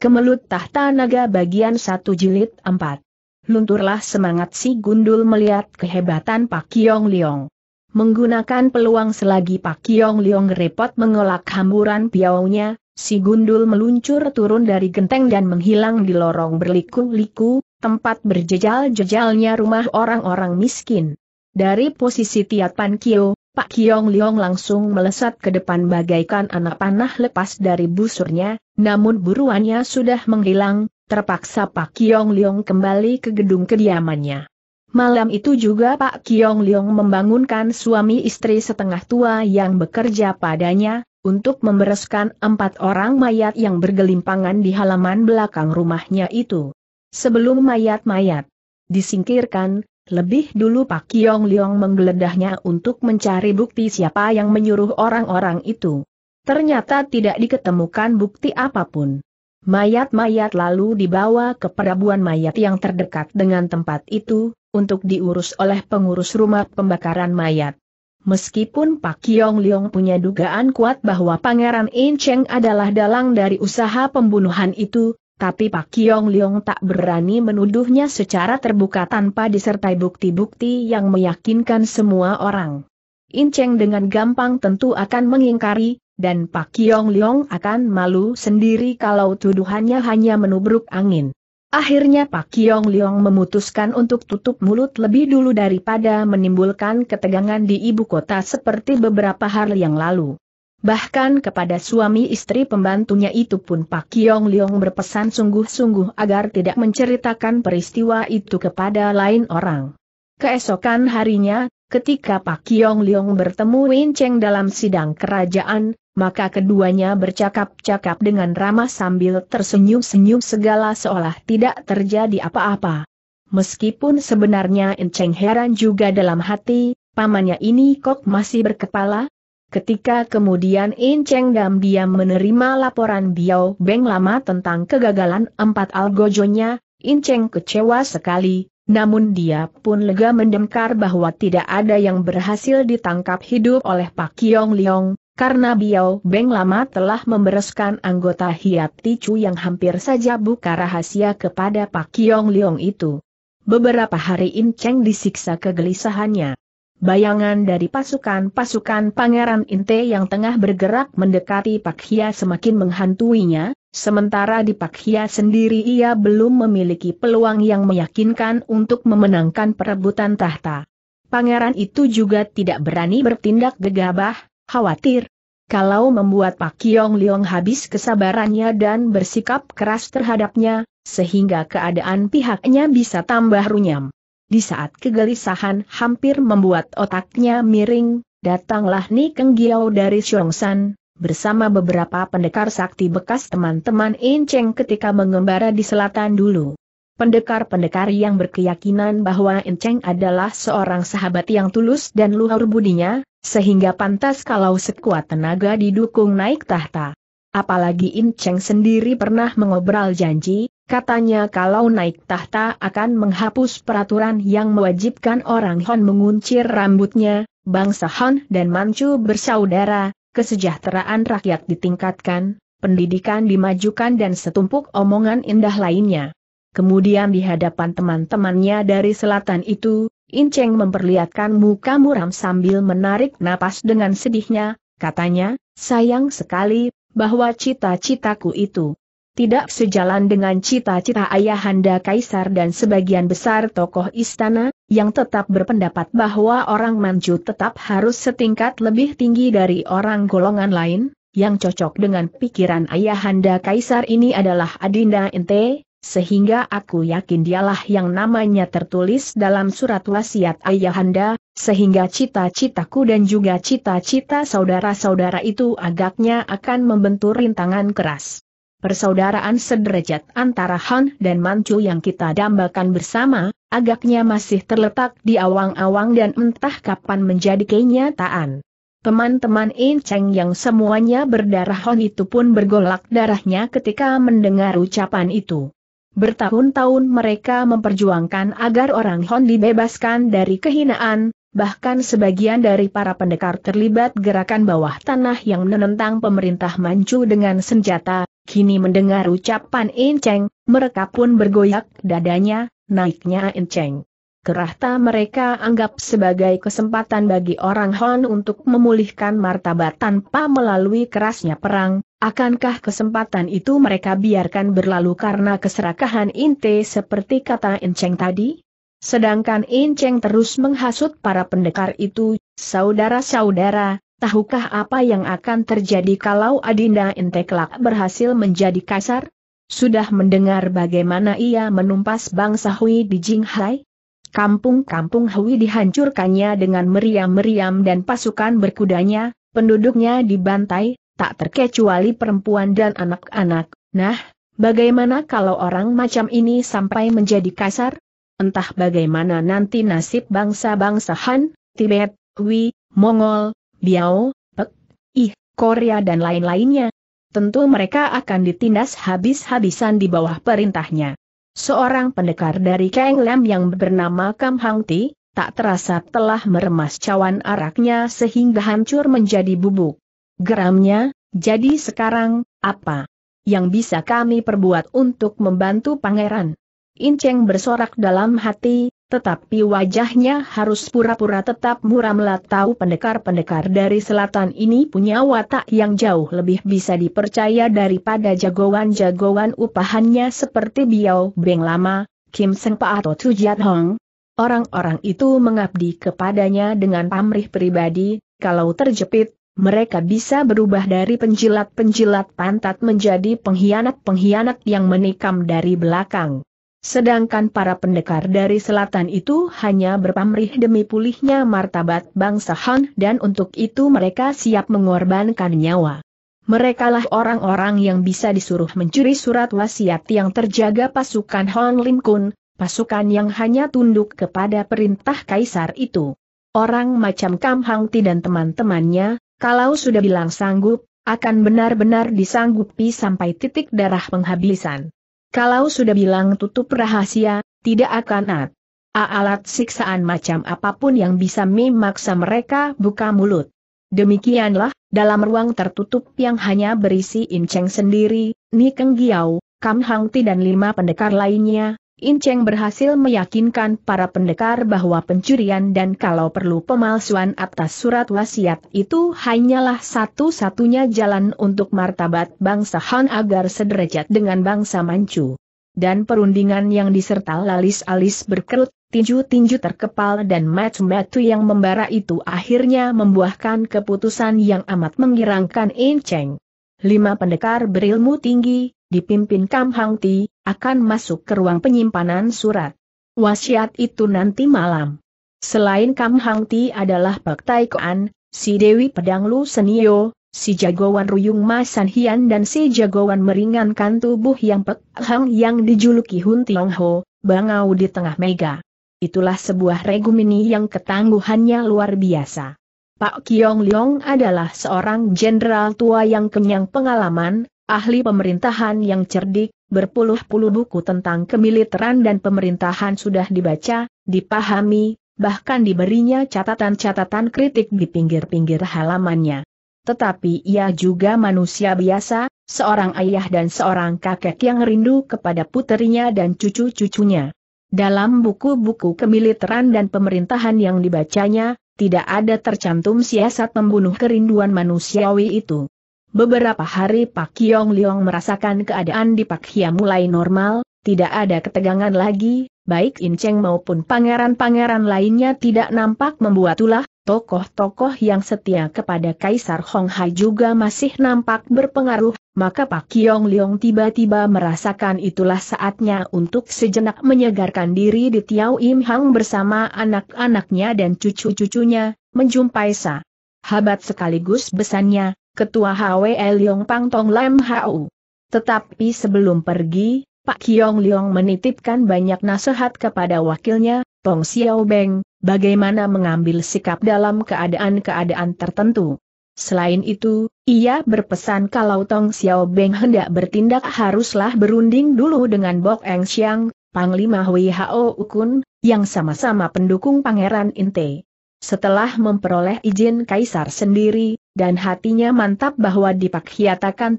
Kemelut Tahta Naga bagian 1 jilid 4. Lunturlah semangat si Gundul melihat kehebatan Pak Kiong Liong. Menggunakan peluang selagi Pak Kiong Liong repot mengolak hamburan piaunya, si Gundul meluncur turun dari genteng dan menghilang di lorong berliku-liku, tempat berjejal-jejalnya rumah orang-orang miskin. Dari posisi tiap Kio, Pak Kiong Liong langsung melesat ke depan bagaikan anak panah lepas dari busurnya, namun buruannya sudah menghilang, terpaksa Pak Kiong Liong kembali ke gedung kediamannya. Malam itu juga Pak Kiong Liong membangunkan suami istri setengah tua yang bekerja padanya, untuk membereskan empat orang mayat yang bergelimpangan di halaman belakang rumahnya itu. Sebelum mayat-mayat disingkirkan, lebih dulu Pak Kiong Liong menggeledahnya untuk mencari bukti siapa yang menyuruh orang-orang itu. Ternyata tidak diketemukan bukti apapun. Mayat-mayat lalu dibawa ke perabuan mayat yang terdekat dengan tempat itu, untuk diurus oleh pengurus rumah pembakaran mayat. Meskipun Pak Yong Leong punya dugaan kuat bahwa Pangeran In Cheng adalah dalang dari usaha pembunuhan itu, tapi Pak Yong Leong tak berani menuduhnya secara terbuka tanpa disertai bukti-bukti yang meyakinkan semua orang. In Cheng dengan gampang tentu akan mengingkari, dan Pak Kiong Leong akan malu sendiri kalau tuduhannya hanya menubruk angin. Akhirnya Pak Kiong Leong memutuskan untuk tutup mulut lebih dulu daripada menimbulkan ketegangan di ibu kota seperti beberapa hari yang lalu. Bahkan kepada suami istri pembantunya itu pun Pak Kiong Leong berpesan sungguh-sungguh agar tidak menceritakan peristiwa itu kepada lain orang. Keesokan harinya, ketika Pak Kiong Leong bertemu Win Cheng dalam sidang kerajaan, maka keduanya bercakap-cakap dengan ramah sambil tersenyum-senyum segala seolah tidak terjadi apa-apa. Meskipun sebenarnya Enceng heran juga dalam hati, pamannya ini kok masih berkepala? Ketika kemudian Enceng Gam diam menerima laporan Biao Beng lama tentang kegagalan empat algojonya, Enceng kecewa sekali, namun dia pun lega mendengkar bahwa tidak ada yang berhasil ditangkap hidup oleh Pak Kiong Liong, karena Biao Beng lama telah membereskan anggota Hiat Ticu yang hampir saja buka rahasia kepada Pak Kiong Leong itu. Beberapa hari In Cheng disiksa kegelisahannya. Bayangan dari pasukan-pasukan Pangeran Inte yang tengah bergerak mendekati Pak Hia semakin menghantuinya, sementara di Pak Hia sendiri ia belum memiliki peluang yang meyakinkan untuk memenangkan perebutan tahta. Pangeran itu juga tidak berani bertindak gegabah, khawatir. Kalau membuat Pak Kiong Liong habis kesabarannya dan bersikap keras terhadapnya, sehingga keadaan pihaknya bisa tambah runyam. Di saat kegelisahan hampir membuat otaknya miring, datanglah Ni Keng Giau dari San, bersama beberapa pendekar sakti bekas teman-teman Cheng ketika mengembara di selatan dulu. Pendekar-pendekar yang berkeyakinan bahwa Enceng adalah seorang sahabat yang tulus dan luhur budinya, sehingga pantas kalau sekuat tenaga didukung naik tahta. Apalagi In Cheng sendiri pernah mengobrol janji, katanya kalau naik tahta akan menghapus peraturan yang mewajibkan orang Han menguncir rambutnya, bangsa Han dan Manchu bersaudara, kesejahteraan rakyat ditingkatkan, pendidikan dimajukan dan setumpuk omongan indah lainnya. Kemudian di hadapan teman-temannya dari selatan itu, Inceng memperlihatkan muka muram sambil menarik napas dengan sedihnya, katanya, sayang sekali, bahwa cita-citaku itu tidak sejalan dengan cita-cita ayahanda kaisar dan sebagian besar tokoh istana, yang tetap berpendapat bahwa orang Manchu tetap harus setingkat lebih tinggi dari orang golongan lain, yang cocok dengan pikiran ayahanda kaisar ini adalah Adinda Inte sehingga aku yakin dialah yang namanya tertulis dalam surat wasiat ayahanda, sehingga cita-citaku dan juga cita-cita saudara-saudara itu agaknya akan membentur rintangan keras. Persaudaraan sederajat antara Han dan Manchu yang kita dambakan bersama, agaknya masih terletak di awang-awang dan entah kapan menjadi kenyataan. Teman-teman Cheng yang semuanya berdarah Han itu pun bergolak darahnya ketika mendengar ucapan itu. Bertahun-tahun mereka memperjuangkan agar orang Hon dibebaskan dari kehinaan, bahkan sebagian dari para pendekar terlibat gerakan bawah tanah yang menentang pemerintah Manchu dengan senjata, kini mendengar ucapan Enceng, mereka pun bergoyak dadanya, naiknya Enceng. Kerahta mereka anggap sebagai kesempatan bagi orang Hon untuk memulihkan martabat tanpa melalui kerasnya perang, akankah kesempatan itu mereka biarkan berlalu karena keserakahan Inte seperti kata Enceng tadi? Sedangkan Enceng terus menghasut para pendekar itu, saudara-saudara, tahukah apa yang akan terjadi kalau Adinda Inte kelak berhasil menjadi kasar? Sudah mendengar bagaimana ia menumpas bangsa Hui di Jinghai? Kampung-kampung Hui dihancurkannya dengan meriam-meriam dan pasukan berkudanya, penduduknya dibantai, tak terkecuali perempuan dan anak-anak. Nah, bagaimana kalau orang macam ini sampai menjadi kasar? Entah bagaimana nanti nasib bangsa-bangsa Han, Tibet, Hui, Mongol, Biao, Pek, Ih, Korea dan lain-lainnya. Tentu mereka akan ditindas habis-habisan di bawah perintahnya. Seorang pendekar dari Kang Lam yang bernama Kam Hang Ti, tak terasa telah meremas cawan araknya sehingga hancur menjadi bubuk. Geramnya, jadi sekarang, apa yang bisa kami perbuat untuk membantu pangeran? Inceng bersorak dalam hati, tetapi wajahnya harus pura-pura tetap muram tahu pendekar-pendekar dari selatan ini punya watak yang jauh lebih bisa dipercaya daripada jagoan-jagoan upahannya seperti Biao Beng Lama, Kim Seng Pa atau Chu Jiat Hong. Orang-orang itu mengabdi kepadanya dengan pamrih pribadi, kalau terjepit, mereka bisa berubah dari penjilat-penjilat pantat menjadi pengkhianat-pengkhianat yang menikam dari belakang. Sedangkan para pendekar dari selatan itu hanya berpamrih demi pulihnya martabat bangsa Han dan untuk itu mereka siap mengorbankan nyawa. Merekalah orang-orang yang bisa disuruh mencuri surat wasiat yang terjaga pasukan Hon Lim Kun, pasukan yang hanya tunduk kepada perintah kaisar itu. Orang macam Kam Hang Ti dan teman-temannya, kalau sudah bilang sanggup, akan benar-benar disanggupi sampai titik darah penghabisan. Kalau sudah bilang tutup rahasia, tidak akan at. Alat siksaan macam apapun yang bisa memaksa mereka buka mulut. Demikianlah, dalam ruang tertutup yang hanya berisi Inceng sendiri, Nikeng Keng Giau, Kam Hang dan lima pendekar lainnya, Inceng berhasil meyakinkan para pendekar bahwa pencurian dan kalau perlu pemalsuan atas surat wasiat itu hanyalah satu-satunya jalan untuk martabat bangsa Han agar sederajat dengan bangsa Manchu. Dan perundingan yang diserta lalis-alis berkerut, tinju-tinju terkepal dan match matu yang membara itu akhirnya membuahkan keputusan yang amat mengirangkan Inceng. Lima pendekar berilmu tinggi, dipimpin Kam Hang Ti, akan masuk ke ruang penyimpanan surat. Wasiat itu nanti malam. Selain Kam Hang Ti adalah Pak Tai Koan, si Dewi Pedang Lu Senio, si jagoan Ruyung Mas San Hian dan si jagoan meringankan tubuh yang Pek Hang yang dijuluki Hun Tiong Ho, bangau di tengah mega. Itulah sebuah regu mini yang ketangguhannya luar biasa. Pak Kiong Leong adalah seorang jenderal tua yang kenyang pengalaman, ahli pemerintahan yang cerdik, berpuluh-puluh buku tentang kemiliteran dan pemerintahan sudah dibaca, dipahami, bahkan diberinya catatan-catatan kritik di pinggir-pinggir halamannya. Tetapi ia juga manusia biasa, seorang ayah dan seorang kakek yang rindu kepada putrinya dan cucu-cucunya. Dalam buku-buku kemiliteran dan pemerintahan yang dibacanya, tidak ada tercantum siasat membunuh kerinduan manusiawi itu. Beberapa hari Pak Yong Leong merasakan keadaan di Pak Hia mulai normal, tidak ada ketegangan lagi, baik In maupun pangeran-pangeran lainnya tidak nampak membuat ulah, tokoh-tokoh yang setia kepada Kaisar Hong Hai juga masih nampak berpengaruh, maka Pak Yong Leong tiba-tiba merasakan itulah saatnya untuk sejenak menyegarkan diri di Tiau Im Hang bersama anak-anaknya dan cucu-cucunya, menjumpai Sa. Habat sekaligus besannya, Ketua HWE Yong Pang Tong Lam Hau. Tetapi sebelum pergi, Pak Kiong Leong menitipkan banyak nasihat kepada wakilnya, Tong Xiao Beng, bagaimana mengambil sikap dalam keadaan-keadaan tertentu. Selain itu, ia berpesan kalau Tong Xiao Beng hendak bertindak haruslah berunding dulu dengan Bok Eng Xiang, Panglima Hui Hao Ukun, yang sama-sama pendukung Pangeran Inte. Setelah memperoleh izin kaisar sendiri, dan hatinya mantap bahwa di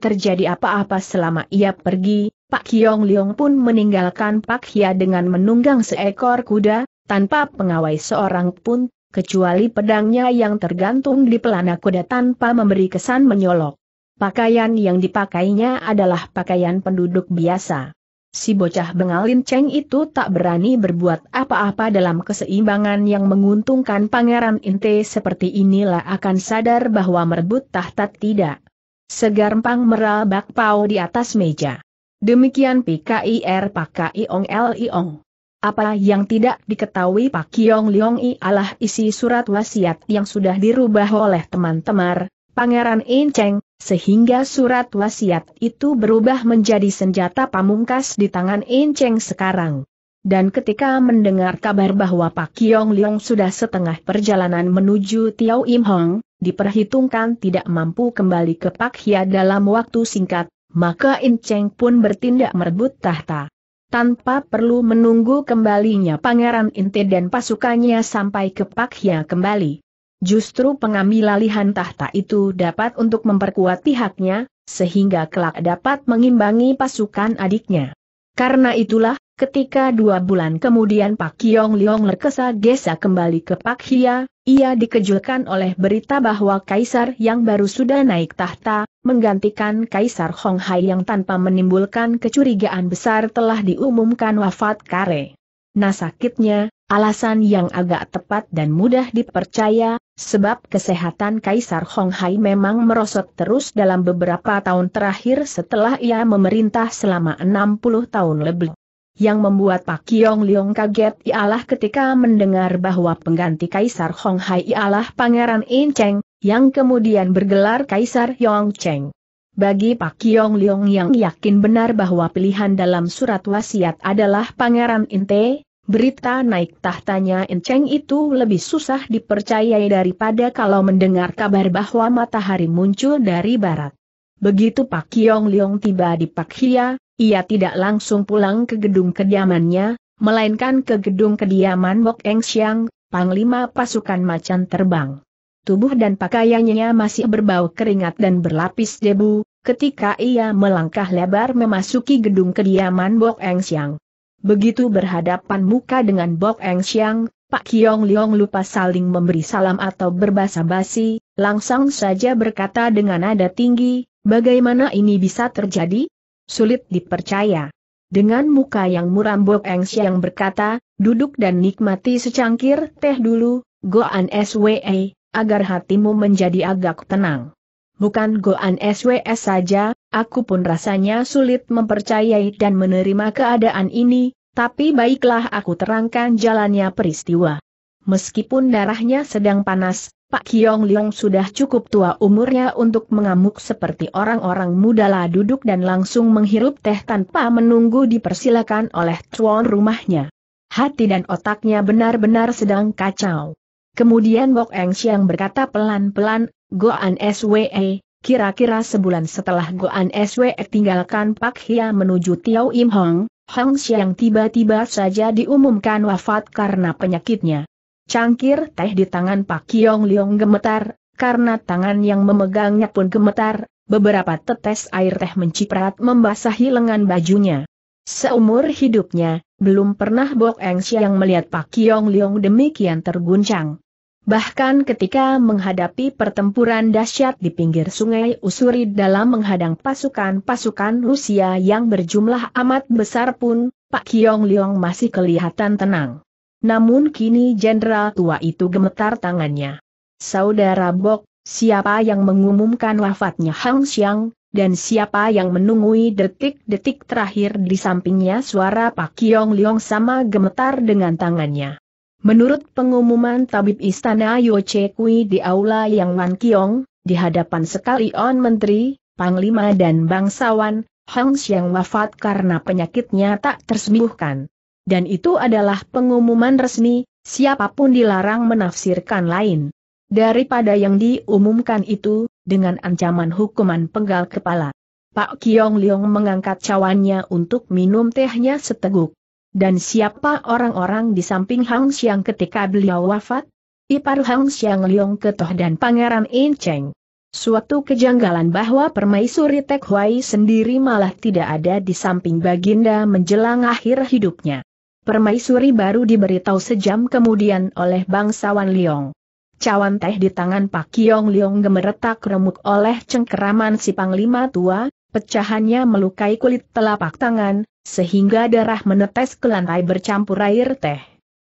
terjadi apa-apa selama ia pergi, Pak Kiong Liong pun meninggalkan Pak Hia dengan menunggang seekor kuda, tanpa pengawai seorang pun, kecuali pedangnya yang tergantung di pelana kuda tanpa memberi kesan menyolok. Pakaian yang dipakainya adalah pakaian penduduk biasa. Si bocah bengalin Cheng itu tak berani berbuat apa-apa dalam keseimbangan yang menguntungkan Pangeran Inte seperti inilah akan sadar bahwa merebut tahta tidak. Segar pang merabak pau di atas meja. Demikian PKIR Pakai Ong Liong. Apa yang tidak diketahui Pak Kiong Liong ialah isi surat wasiat yang sudah dirubah oleh teman-teman, Pangeran Inceng, sehingga surat wasiat itu berubah menjadi senjata pamungkas di tangan Inceng sekarang. Dan ketika mendengar kabar bahwa Pak Kiong Liong sudah setengah perjalanan menuju Tiao Im Hong, diperhitungkan tidak mampu kembali ke Pak Hia dalam waktu singkat, maka Inceng pun bertindak merebut tahta. Tanpa perlu menunggu kembalinya Pangeran Inte dan pasukannya sampai ke Pak Hia kembali. Justru pengambil alihan tahta itu dapat untuk memperkuat pihaknya, sehingga kelak dapat mengimbangi pasukan adiknya. Karena itulah, ketika dua bulan kemudian Pak Kiong Liong tergesa-gesa kembali ke Pak Hia, ia dikejutkan oleh berita bahwa kaisar yang baru sudah naik tahta, menggantikan kaisar Hong Hai yang tanpa menimbulkan kecurigaan besar telah diumumkan wafat kare. Nah sakitnya, Alasan yang agak tepat dan mudah dipercaya, sebab kesehatan Kaisar Hong Hai memang merosot terus dalam beberapa tahun terakhir setelah ia memerintah selama 60 tahun lebih. Yang membuat Pak Kiong Leong kaget ialah ketika mendengar bahwa pengganti Kaisar Hong Hai ialah Pangeran In Cheng, yang kemudian bergelar Kaisar Yong Cheng. Bagi Pak Kiong Leong yang yakin benar bahwa pilihan dalam surat wasiat adalah Pangeran Inte, Berita naik tahtanya Enceng itu lebih susah dipercayai daripada kalau mendengar kabar bahwa matahari muncul dari barat. Begitu Pak Kiong Leong tiba di Pak Hia, ia tidak langsung pulang ke gedung kediamannya, melainkan ke gedung kediaman Bok Eng Siang, Panglima Pasukan Macan Terbang. Tubuh dan pakaiannya masih berbau keringat dan berlapis debu, ketika ia melangkah lebar memasuki gedung kediaman Bok Eng Siang. Begitu berhadapan muka dengan Bok Eng Siang, Pak Kiong Liong lupa saling memberi salam atau berbahasa basi, langsung saja berkata dengan nada tinggi, bagaimana ini bisa terjadi? Sulit dipercaya. Dengan muka yang muram Bok Eng Siang berkata, duduk dan nikmati secangkir teh dulu, Goan SWE, agar hatimu menjadi agak tenang bukan Goan SWS saja, aku pun rasanya sulit mempercayai dan menerima keadaan ini, tapi baiklah aku terangkan jalannya peristiwa. Meskipun darahnya sedang panas, Pak Kiong Leong sudah cukup tua umurnya untuk mengamuk seperti orang-orang muda lah duduk dan langsung menghirup teh tanpa menunggu dipersilakan oleh tuan rumahnya. Hati dan otaknya benar-benar sedang kacau. Kemudian Bok Eng Siang berkata pelan-pelan, Goan SWE, kira-kira sebulan setelah Goan SWE tinggalkan Pak Hia menuju Tiao Im Hong, Hong Xiang tiba-tiba saja diumumkan wafat karena penyakitnya. Cangkir teh di tangan Pak Kiong Leong gemetar, karena tangan yang memegangnya pun gemetar, beberapa tetes air teh menciprat membasahi lengan bajunya. Seumur hidupnya, belum pernah Bok Eng Xiang melihat Pak Kiong Leong demikian terguncang. Bahkan ketika menghadapi pertempuran dahsyat di pinggir sungai Usuri dalam menghadang pasukan-pasukan Rusia yang berjumlah amat besar pun, Pak Kiong Liong masih kelihatan tenang. Namun kini jenderal tua itu gemetar tangannya. Saudara Bok, siapa yang mengumumkan wafatnya Hang Xiang, dan siapa yang menunggui detik-detik terakhir di sampingnya suara Pak Kiong Liong sama gemetar dengan tangannya. Menurut pengumuman tabib istana Che Kui di aula Yang Wan Kiong, di hadapan sekali on menteri, panglima dan bangsawan, Hong Xiang wafat karena penyakitnya tak tersembuhkan. Dan itu adalah pengumuman resmi, siapapun dilarang menafsirkan lain. Daripada yang diumumkan itu, dengan ancaman hukuman penggal kepala. Pak Kiong Leong mengangkat cawannya untuk minum tehnya seteguk. Dan siapa orang-orang di samping Hang Xiang ketika beliau wafat? Ipar Hang Xiang Leong Ketoh dan Pangeran In Cheng. Suatu kejanggalan bahwa permaisuri Tek Huai sendiri malah tidak ada di samping Baginda menjelang akhir hidupnya. Permaisuri baru diberitahu sejam kemudian oleh bangsawan Liong. Cawan teh di tangan Pak Kiong Liong gemeretak remuk oleh cengkeraman si Panglima tua, Pecahannya melukai kulit telapak tangan, sehingga darah menetes ke lantai bercampur air teh.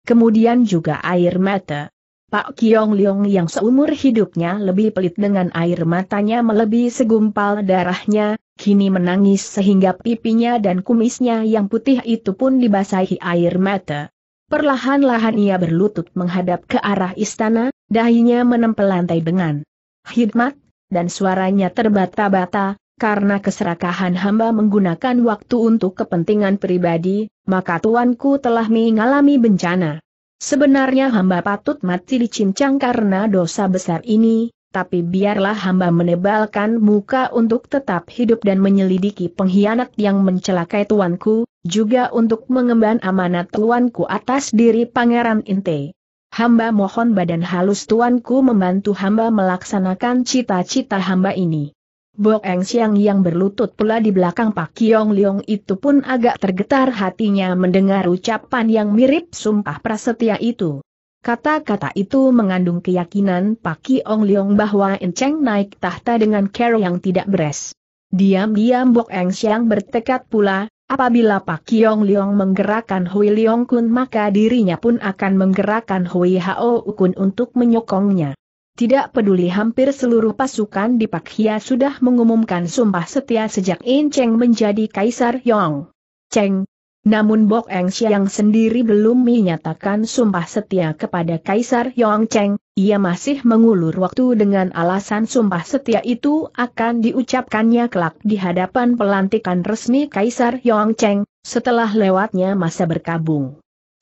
Kemudian juga air mata. Pak Kiong Leong yang seumur hidupnya lebih pelit dengan air matanya melebihi segumpal darahnya, kini menangis sehingga pipinya dan kumisnya yang putih itu pun dibasahi air mata. Perlahan-lahan ia berlutut menghadap ke arah istana, dahinya menempel lantai dengan hikmat, dan suaranya terbata-bata, karena keserakahan hamba menggunakan waktu untuk kepentingan pribadi, maka tuanku telah mengalami bencana. Sebenarnya hamba patut mati dicincang karena dosa besar ini, tapi biarlah hamba menebalkan muka untuk tetap hidup dan menyelidiki pengkhianat yang mencelakai tuanku, juga untuk mengemban amanat tuanku atas diri Pangeran Inte. Hamba mohon badan halus tuanku membantu hamba melaksanakan cita-cita hamba ini. Bok Eng Siang yang berlutut pula di belakang Pak Kiong Leong itu pun agak tergetar hatinya mendengar ucapan yang mirip sumpah prasetya itu. Kata-kata itu mengandung keyakinan Pak Kiong Leong bahwa Enceng naik tahta dengan cara yang tidak beres. Diam-diam Bok Eng Siang bertekad pula, apabila Pak Kiong Leong menggerakkan Hui Leong Kun maka dirinya pun akan menggerakkan Hui Hao Kun untuk menyokongnya. Tidak peduli hampir seluruh pasukan di Pakia sudah mengumumkan sumpah setia sejak In Cheng menjadi Kaisar Yong Cheng. Namun Bok Eng Xiang sendiri belum menyatakan sumpah setia kepada Kaisar Yong Cheng, ia masih mengulur waktu dengan alasan sumpah setia itu akan diucapkannya kelak di hadapan pelantikan resmi Kaisar Yong Cheng, setelah lewatnya masa berkabung.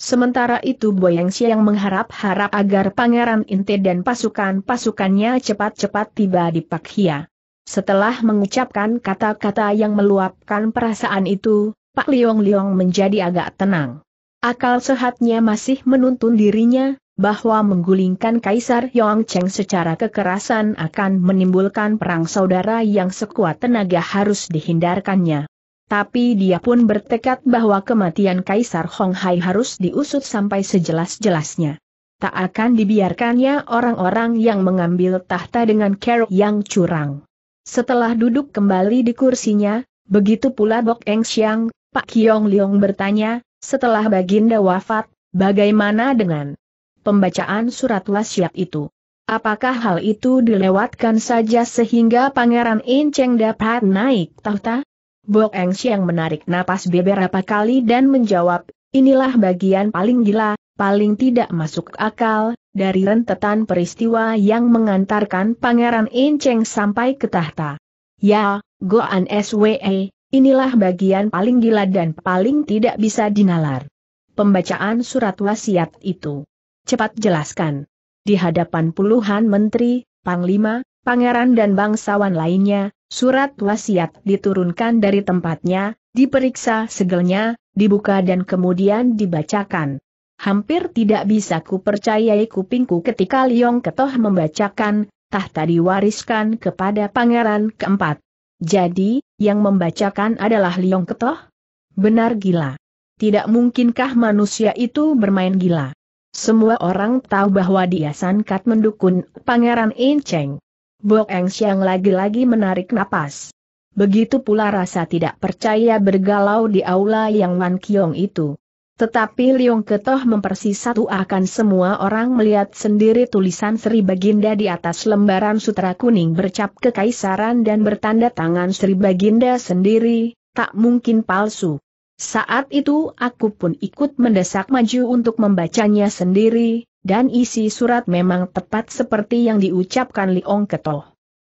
Sementara itu Boyang Siang mengharap-harap agar Pangeran Inte dan pasukan-pasukannya cepat-cepat tiba di Pakhia. Setelah mengucapkan kata-kata yang meluapkan perasaan itu, Pak Liong Liong menjadi agak tenang. Akal sehatnya masih menuntun dirinya, bahwa menggulingkan Kaisar Yong Cheng secara kekerasan akan menimbulkan perang saudara yang sekuat tenaga harus dihindarkannya. Tapi dia pun bertekad bahwa kematian Kaisar Hong Hai harus diusut sampai sejelas-jelasnya. Tak akan dibiarkannya orang-orang yang mengambil tahta dengan kerok yang curang. Setelah duduk kembali di kursinya, begitu pula Bok Eng Xiang, Pak Kiong Liong bertanya, setelah Baginda wafat, bagaimana dengan pembacaan surat wasiat itu? Apakah hal itu dilewatkan saja sehingga Pangeran Inceng dapat naik tahta? Bok Eng Xiang menarik napas beberapa kali dan menjawab, inilah bagian paling gila, paling tidak masuk akal, dari rentetan peristiwa yang mengantarkan Pangeran Inceng sampai ke tahta. Ya, Goan SWE, inilah bagian paling gila dan paling tidak bisa dinalar. Pembacaan surat wasiat itu. Cepat jelaskan. Di hadapan puluhan menteri, panglima, pangeran dan bangsawan lainnya, Surat wasiat diturunkan dari tempatnya, diperiksa segelnya, dibuka dan kemudian dibacakan. Hampir tidak bisa kupercayai kupingku ketika Liong Ketoh membacakan, tahta diwariskan kepada pangeran keempat. Jadi, yang membacakan adalah Liong Ketoh? Benar gila. Tidak mungkinkah manusia itu bermain gila? Semua orang tahu bahwa dia sankat mendukung Pangeran Incheng. Bok Eng Siang lagi-lagi menarik napas. Begitu pula rasa tidak percaya bergalau di aula yang Wan Kiong itu. Tetapi Liong Ketoh mempersisatu akan semua orang melihat sendiri tulisan Sri Baginda di atas lembaran sutra kuning bercap kekaisaran dan bertanda tangan Sri Baginda sendiri, tak mungkin palsu. Saat itu aku pun ikut mendesak maju untuk membacanya sendiri, dan isi surat memang tepat seperti yang diucapkan Liong Keto.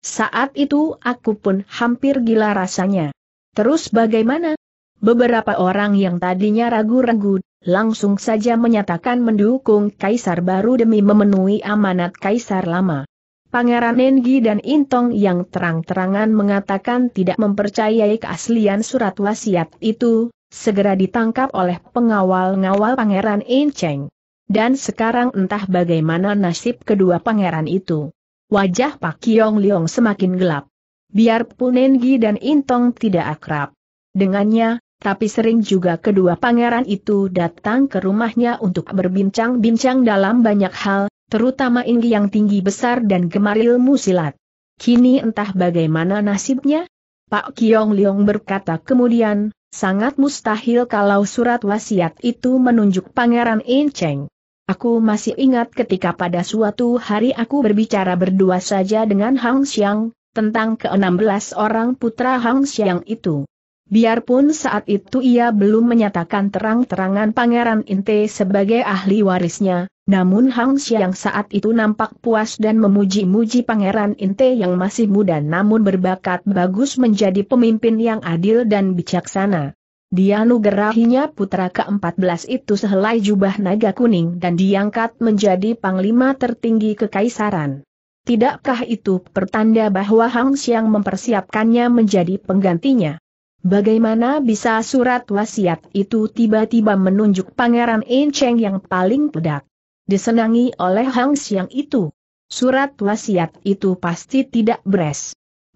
Saat itu aku pun hampir gila rasanya. Terus bagaimana? Beberapa orang yang tadinya ragu-ragu, langsung saja menyatakan mendukung Kaisar baru demi memenuhi amanat Kaisar lama. Pangeran Nengi dan Intong yang terang-terangan mengatakan tidak mempercayai keaslian surat wasiat itu, segera ditangkap oleh pengawal-ngawal Pangeran Incheng. Dan sekarang entah bagaimana nasib kedua pangeran itu. Wajah Pak Kiong Liong semakin gelap. Biarpun Nengi dan Intong tidak akrab dengannya, tapi sering juga kedua pangeran itu datang ke rumahnya untuk berbincang-bincang dalam banyak hal, terutama Inggi yang tinggi besar dan gemar ilmu silat. Kini entah bagaimana nasibnya? Pak Kiong Liong berkata kemudian, sangat mustahil kalau surat wasiat itu menunjuk Pangeran Incheng. Aku masih ingat ketika pada suatu hari aku berbicara berdua saja dengan Hang Xiang, tentang ke-16 orang putra Hang Xiang itu. Biarpun saat itu ia belum menyatakan terang-terangan Pangeran Inte sebagai ahli warisnya, namun Hang Xiang saat itu nampak puas dan memuji-muji Pangeran Inte yang masih muda namun berbakat bagus menjadi pemimpin yang adil dan bijaksana. Dianugerahinya putra ke-14 itu sehelai jubah naga kuning dan diangkat menjadi panglima tertinggi kekaisaran. Tidakkah itu pertanda bahwa Hang Xiang mempersiapkannya menjadi penggantinya? Bagaimana bisa surat wasiat itu tiba-tiba menunjuk Pangeran Cheng yang paling pedak? Disenangi oleh Hang Xiang itu. Surat wasiat itu pasti tidak beres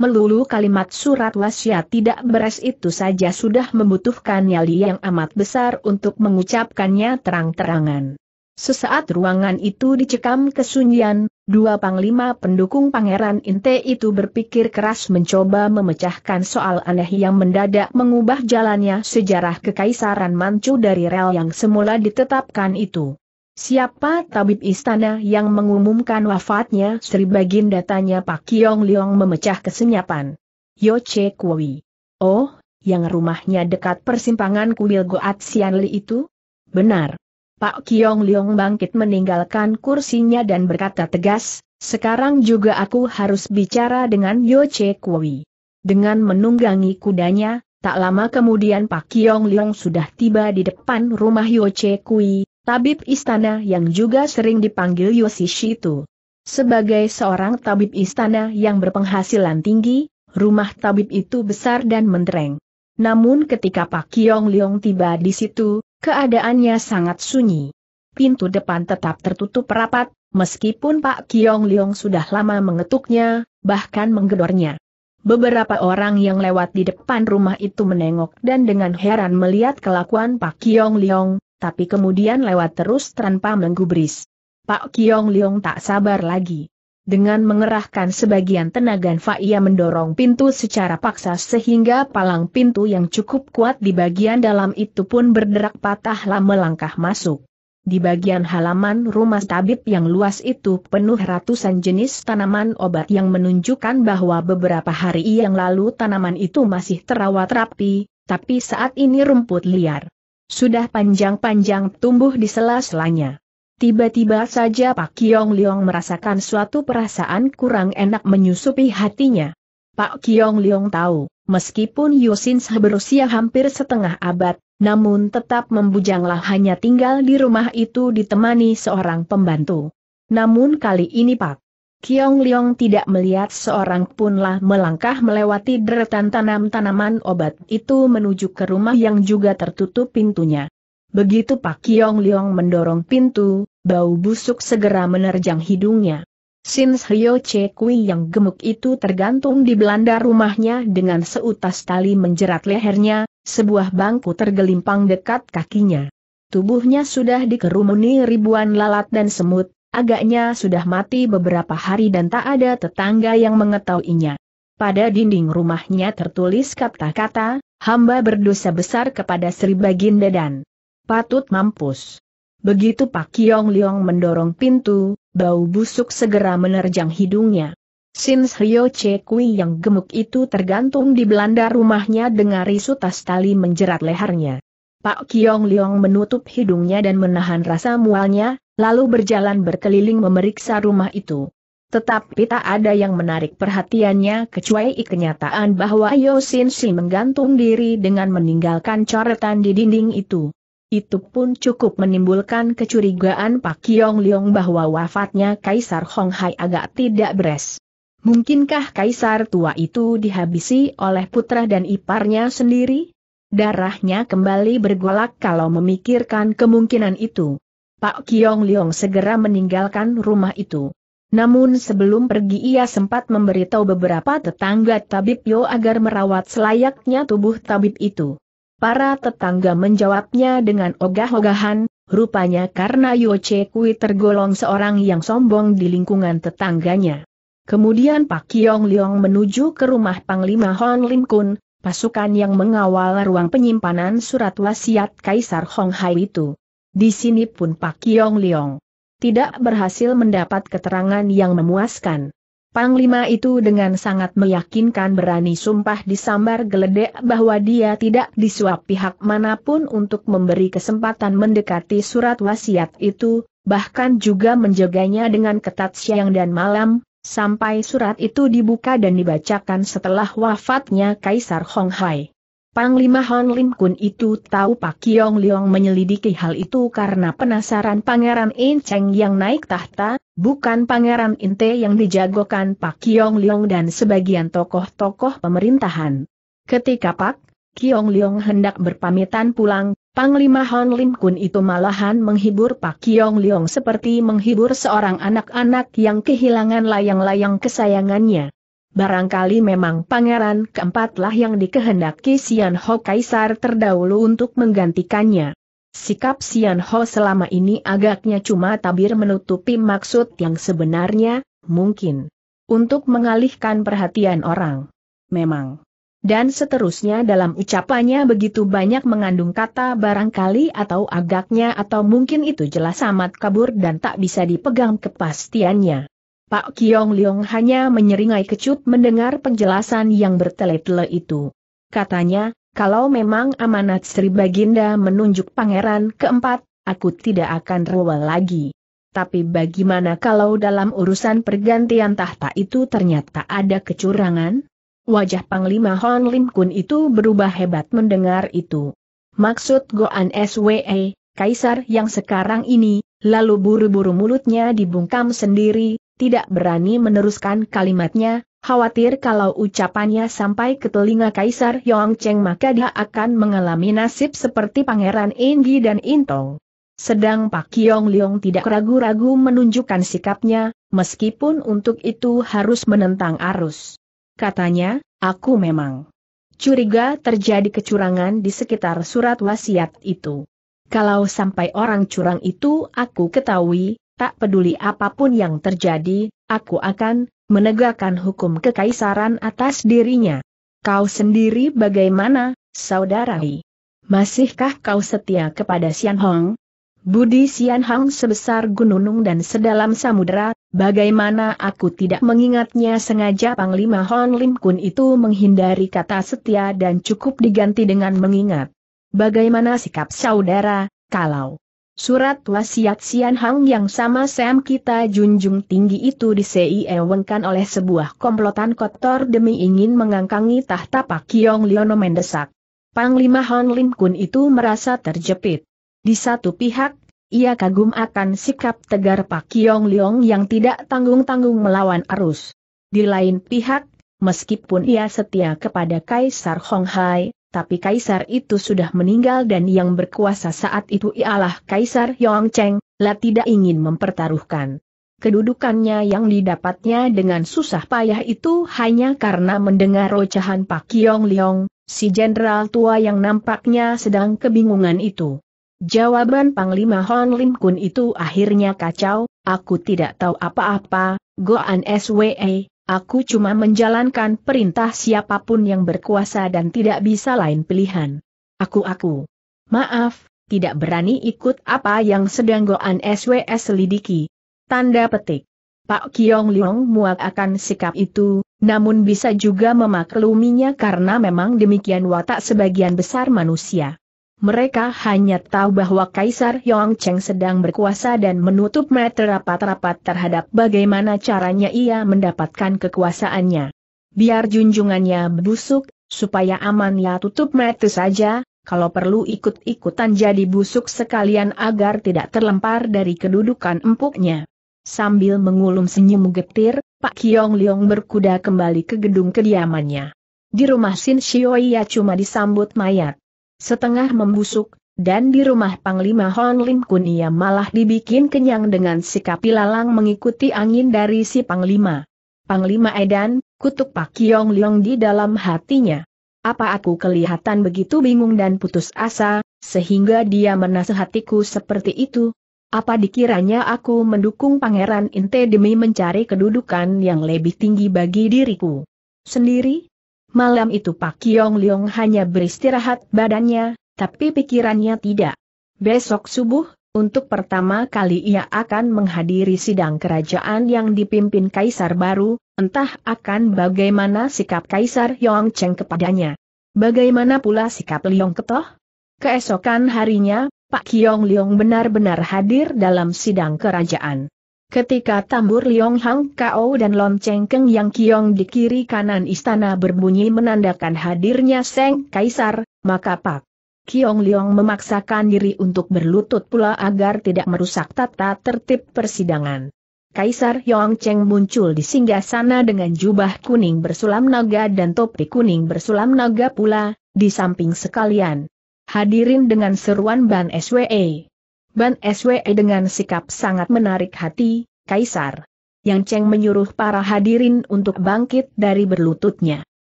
melulu kalimat surat wasiat tidak beres itu saja sudah membutuhkan nyali yang amat besar untuk mengucapkannya terang-terangan. Sesaat ruangan itu dicekam kesunyian, dua panglima pendukung Pangeran Inte itu berpikir keras mencoba memecahkan soal aneh yang mendadak mengubah jalannya sejarah kekaisaran Manchu dari rel yang semula ditetapkan itu. Siapa tabib istana yang mengumumkan wafatnya Sri Baginda tanya Pak Kiong Liong memecah kesenyapan. Yo Che Kui. Oh, yang rumahnya dekat persimpangan kuil Goat Sianli itu? Benar. Pak Kiong Liong bangkit meninggalkan kursinya dan berkata tegas, sekarang juga aku harus bicara dengan Yo Che Kui. Dengan menunggangi kudanya, tak lama kemudian Pak Kiong Liong sudah tiba di depan rumah Yo Che Kui, tabib istana yang juga sering dipanggil Yoshishi itu. Sebagai seorang tabib istana yang berpenghasilan tinggi, rumah tabib itu besar dan mentereng. Namun ketika Pak Kiong Leong tiba di situ, keadaannya sangat sunyi. Pintu depan tetap tertutup rapat, meskipun Pak Kiong Leong sudah lama mengetuknya, bahkan menggedornya. Beberapa orang yang lewat di depan rumah itu menengok dan dengan heran melihat kelakuan Pak Kiong Leong, tapi kemudian lewat terus tanpa menggubris. Pak Kiong Liong tak sabar lagi. Dengan mengerahkan sebagian tenaga ia mendorong pintu secara paksa sehingga palang pintu yang cukup kuat di bagian dalam itu pun berderak patah lama melangkah masuk. Di bagian halaman rumah tabib yang luas itu penuh ratusan jenis tanaman obat yang menunjukkan bahwa beberapa hari yang lalu tanaman itu masih terawat rapi, tapi saat ini rumput liar. Sudah panjang-panjang tumbuh di sela-selanya. Tiba-tiba saja Pak Kiong Liong merasakan suatu perasaan kurang enak menyusupi hatinya. Pak Kiong Liong tahu, meskipun Yosin berusia hampir setengah abad, namun tetap membujanglah hanya tinggal di rumah itu ditemani seorang pembantu. Namun kali ini Pak Kiong Liong tidak melihat seorang pun lah melangkah melewati deretan tanam-tanaman obat itu menuju ke rumah yang juga tertutup pintunya. Begitu Pak Kiong Liong mendorong pintu, bau busuk segera menerjang hidungnya. Sin Hyo Che Kui yang gemuk itu tergantung di belanda rumahnya dengan seutas tali menjerat lehernya, sebuah bangku tergelimpang dekat kakinya. Tubuhnya sudah dikerumuni ribuan lalat dan semut, Agaknya sudah mati beberapa hari dan tak ada tetangga yang mengetahuinya. Pada dinding rumahnya tertulis kata-kata, hamba berdosa besar kepada Sri Baginda dan patut mampus. Begitu Pak Kiong Liong mendorong pintu, bau busuk segera menerjang hidungnya. Sin Rio Che Kui yang gemuk itu tergantung di belanda rumahnya dengan risu tas tali menjerat lehernya. Pak Kiong Liong menutup hidungnya dan menahan rasa mualnya, lalu berjalan berkeliling memeriksa rumah itu. Tetapi tak ada yang menarik perhatiannya kecuali kenyataan bahwa Sin Si menggantung diri dengan meninggalkan coretan di dinding itu. Itu pun cukup menimbulkan kecurigaan Pak Kiong Liong bahwa wafatnya Kaisar Hong Hai agak tidak beres. Mungkinkah Kaisar tua itu dihabisi oleh putra dan iparnya sendiri? Darahnya kembali bergolak kalau memikirkan kemungkinan itu. Pak Kiong Liong segera meninggalkan rumah itu. Namun sebelum pergi ia sempat memberitahu beberapa tetangga tabib Yo agar merawat selayaknya tubuh tabib itu. Para tetangga menjawabnya dengan ogah-ogahan, rupanya karena Yo Che Kui tergolong seorang yang sombong di lingkungan tetangganya. Kemudian Pak Kiong Liong menuju ke rumah Panglima Hon Lim Kun, pasukan yang mengawal ruang penyimpanan surat wasiat Kaisar Hong Hai itu. Di sini pun Pak Yong Leong tidak berhasil mendapat keterangan yang memuaskan. Panglima itu dengan sangat meyakinkan berani sumpah disambar geledek bahwa dia tidak disuap pihak manapun untuk memberi kesempatan mendekati surat wasiat itu, bahkan juga menjaganya dengan ketat siang dan malam, Sampai surat itu dibuka dan dibacakan setelah wafatnya Kaisar Honghai. Panglima Hon Lim Kun itu tahu Pak Yong Leong menyelidiki hal itu karena penasaran Pangeran In Cheng yang naik tahta, bukan Pangeran Inte yang dijagokan Pak Yong Leong dan sebagian tokoh-tokoh pemerintahan. Ketika Pak Kiong Leong hendak berpamitan pulang, Panglima Hon Lim Kun itu malahan menghibur Pak Yong Leong seperti menghibur seorang anak-anak yang kehilangan layang-layang kesayangannya. Barangkali memang pangeran keempatlah yang dikehendaki Sian Ho Kaisar terdahulu untuk menggantikannya. Sikap Sian Ho selama ini agaknya cuma tabir menutupi maksud yang sebenarnya, mungkin. Untuk mengalihkan perhatian orang. Memang dan seterusnya dalam ucapannya begitu banyak mengandung kata barangkali atau agaknya atau mungkin itu jelas amat kabur dan tak bisa dipegang kepastiannya. Pak Kiong Leong hanya menyeringai kecut mendengar penjelasan yang bertele-tele itu. Katanya, kalau memang amanat Sri Baginda menunjuk pangeran keempat, aku tidak akan rewel lagi. Tapi bagaimana kalau dalam urusan pergantian tahta itu ternyata ada kecurangan? Wajah Panglima Hon Lim Kun itu berubah hebat mendengar itu. Maksud Goan SWE, kaisar yang sekarang ini, lalu buru-buru mulutnya dibungkam sendiri, tidak berani meneruskan kalimatnya, khawatir kalau ucapannya sampai ke telinga kaisar Yong Cheng maka dia akan mengalami nasib seperti pangeran Enggi dan Intong. Sedang Pak Yong Leong tidak ragu-ragu menunjukkan sikapnya, meskipun untuk itu harus menentang arus katanya, aku memang curiga terjadi kecurangan di sekitar surat wasiat itu. Kalau sampai orang curang itu aku ketahui, tak peduli apapun yang terjadi, aku akan menegakkan hukum kekaisaran atas dirinya. Kau sendiri bagaimana, saudari? Masihkah kau setia kepada Xian Hong? Budi Xian Hong sebesar gunung dan sedalam samudera Bagaimana aku tidak mengingatnya sengaja Panglima Hon Lim Kun itu menghindari kata setia dan cukup diganti dengan mengingat. Bagaimana sikap saudara, kalau surat wasiat Sian Hang yang sama Sam kita junjung tinggi itu diseiewengkan oleh sebuah komplotan kotor demi ingin mengangkangi tahta Pak Kiong Liono mendesak. Panglima Hon Lim Kun itu merasa terjepit. Di satu pihak, ia kagum akan sikap tegar Pak Kiong Leong yang tidak tanggung-tanggung melawan arus. Di lain pihak, meskipun ia setia kepada Kaisar Hong Hai, tapi Kaisar itu sudah meninggal dan yang berkuasa saat itu ialah Kaisar Yongcheng, lah tidak ingin mempertaruhkan. Kedudukannya yang didapatnya dengan susah payah itu hanya karena mendengar rocahan Pak Kiong Leong, si jenderal tua yang nampaknya sedang kebingungan itu. Jawaban Panglima Hon Lim Kun itu akhirnya kacau, aku tidak tahu apa-apa, Goan SWE, aku cuma menjalankan perintah siapapun yang berkuasa dan tidak bisa lain pilihan. Aku-aku. Maaf, tidak berani ikut apa yang sedang Goan SWE selidiki. Tanda petik. Pak Kiong Leong muak akan sikap itu, namun bisa juga memakluminya karena memang demikian watak sebagian besar manusia. Mereka hanya tahu bahwa Kaisar Yong Cheng sedang berkuasa dan menutup mata rapat-rapat terhadap bagaimana caranya ia mendapatkan kekuasaannya. Biar junjungannya busuk, supaya aman ya tutup mata saja, kalau perlu ikut-ikutan jadi busuk sekalian agar tidak terlempar dari kedudukan empuknya. Sambil mengulum senyum getir, Pak Kiong Liong berkuda kembali ke gedung kediamannya. Di rumah Sin Shio ia cuma disambut mayat setengah membusuk, dan di rumah Panglima Hon Lim Kun ia malah dibikin kenyang dengan sikap ilalang mengikuti angin dari si Panglima. Panglima Edan, kutuk Pak Kiong Liong di dalam hatinya. Apa aku kelihatan begitu bingung dan putus asa, sehingga dia menasehatiku seperti itu? Apa dikiranya aku mendukung Pangeran Inte demi mencari kedudukan yang lebih tinggi bagi diriku? Sendiri? Malam itu Pak Kiong Leong hanya beristirahat badannya, tapi pikirannya tidak. Besok subuh, untuk pertama kali ia akan menghadiri sidang kerajaan yang dipimpin Kaisar baru, entah akan bagaimana sikap Kaisar Yong Cheng kepadanya. Bagaimana pula sikap Leong Ketoh? Keesokan harinya, Pak Kiong Leong benar-benar hadir dalam sidang kerajaan. Ketika tambur Liong Hang Kao dan lonceng Keng yang kiong di kiri kanan istana berbunyi menandakan hadirnya Seng Kaisar, maka Pak Kiong Liong memaksakan diri untuk berlutut pula agar tidak merusak tata tertib persidangan. Kaisar Yong Cheng muncul di singgah sana dengan jubah kuning bersulam naga dan topi kuning bersulam naga pula, di samping sekalian. Hadirin dengan seruan Ban SWE. Ban SWE dengan sikap sangat menarik hati, Kaisar. Yang Cheng menyuruh para hadirin untuk bangkit dari berlututnya.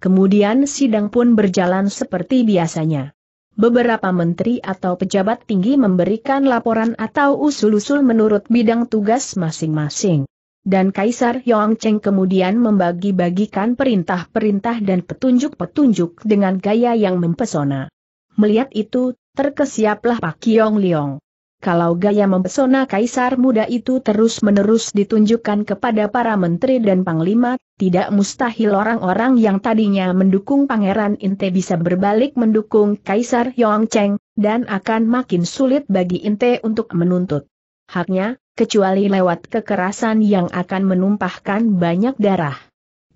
Kemudian sidang pun berjalan seperti biasanya. Beberapa menteri atau pejabat tinggi memberikan laporan atau usul-usul menurut bidang tugas masing-masing. Dan Kaisar Yong Cheng kemudian membagi-bagikan perintah-perintah dan petunjuk-petunjuk dengan gaya yang mempesona. Melihat itu, terkesiaplah Pak Yong Leong kalau gaya mempesona kaisar muda itu terus-menerus ditunjukkan kepada para menteri dan panglima, tidak mustahil orang-orang yang tadinya mendukung Pangeran Inte bisa berbalik mendukung Kaisar Yongcheng, dan akan makin sulit bagi Inte untuk menuntut haknya, kecuali lewat kekerasan yang akan menumpahkan banyak darah.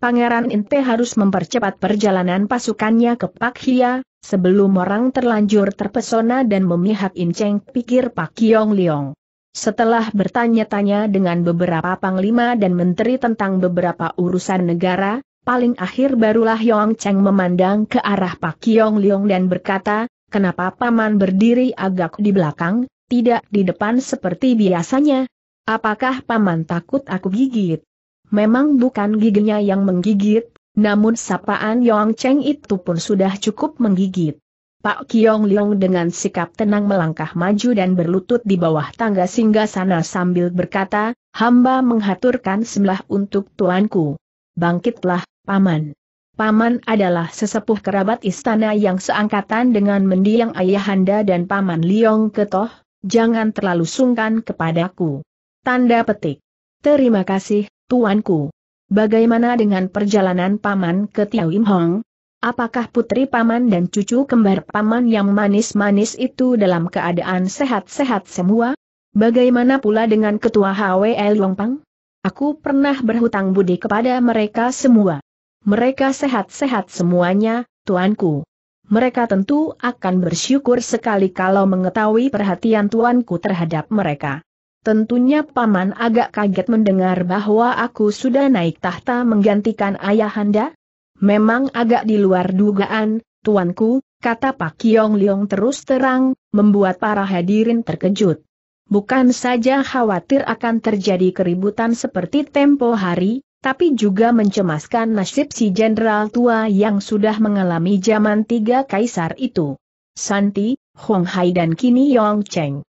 Pangeran Inte harus mempercepat perjalanan pasukannya ke Pak Hia, sebelum orang terlanjur terpesona dan memihak Inceng pikir Pak Yong Liong. Setelah bertanya-tanya dengan beberapa panglima dan menteri tentang beberapa urusan negara, paling akhir barulah Yong Cheng memandang ke arah Pak Yong Liong dan berkata, kenapa paman berdiri agak di belakang, tidak di depan seperti biasanya? Apakah paman takut aku gigit? Memang bukan giginya yang menggigit, namun sapaan Yong Cheng itu pun sudah cukup menggigit. Pak Kiong Leong dengan sikap tenang melangkah maju dan berlutut di bawah tangga singgah sana sambil berkata, hamba menghaturkan sebelah untuk tuanku. Bangkitlah, Paman. Paman adalah sesepuh kerabat istana yang seangkatan dengan mendiang ayahanda dan Paman Leong Ketoh, jangan terlalu sungkan kepadaku. Tanda petik. Terima kasih, Tuanku, bagaimana dengan perjalanan paman ke Im Hong? Apakah putri paman dan cucu kembar paman yang manis-manis itu dalam keadaan sehat-sehat semua? Bagaimana pula dengan ketua HWL Longpang? Aku pernah berhutang budi kepada mereka semua. Mereka sehat-sehat semuanya, tuanku. Mereka tentu akan bersyukur sekali kalau mengetahui perhatian tuanku terhadap mereka. Tentunya Paman agak kaget mendengar bahwa aku sudah naik tahta menggantikan ayahanda? Memang agak di luar dugaan, tuanku, kata Pak Kiong Liong terus terang, membuat para hadirin terkejut. Bukan saja khawatir akan terjadi keributan seperti tempo hari, tapi juga mencemaskan nasib si jenderal tua yang sudah mengalami zaman tiga kaisar itu. Santi, Hong Hai dan kini Yong Cheng.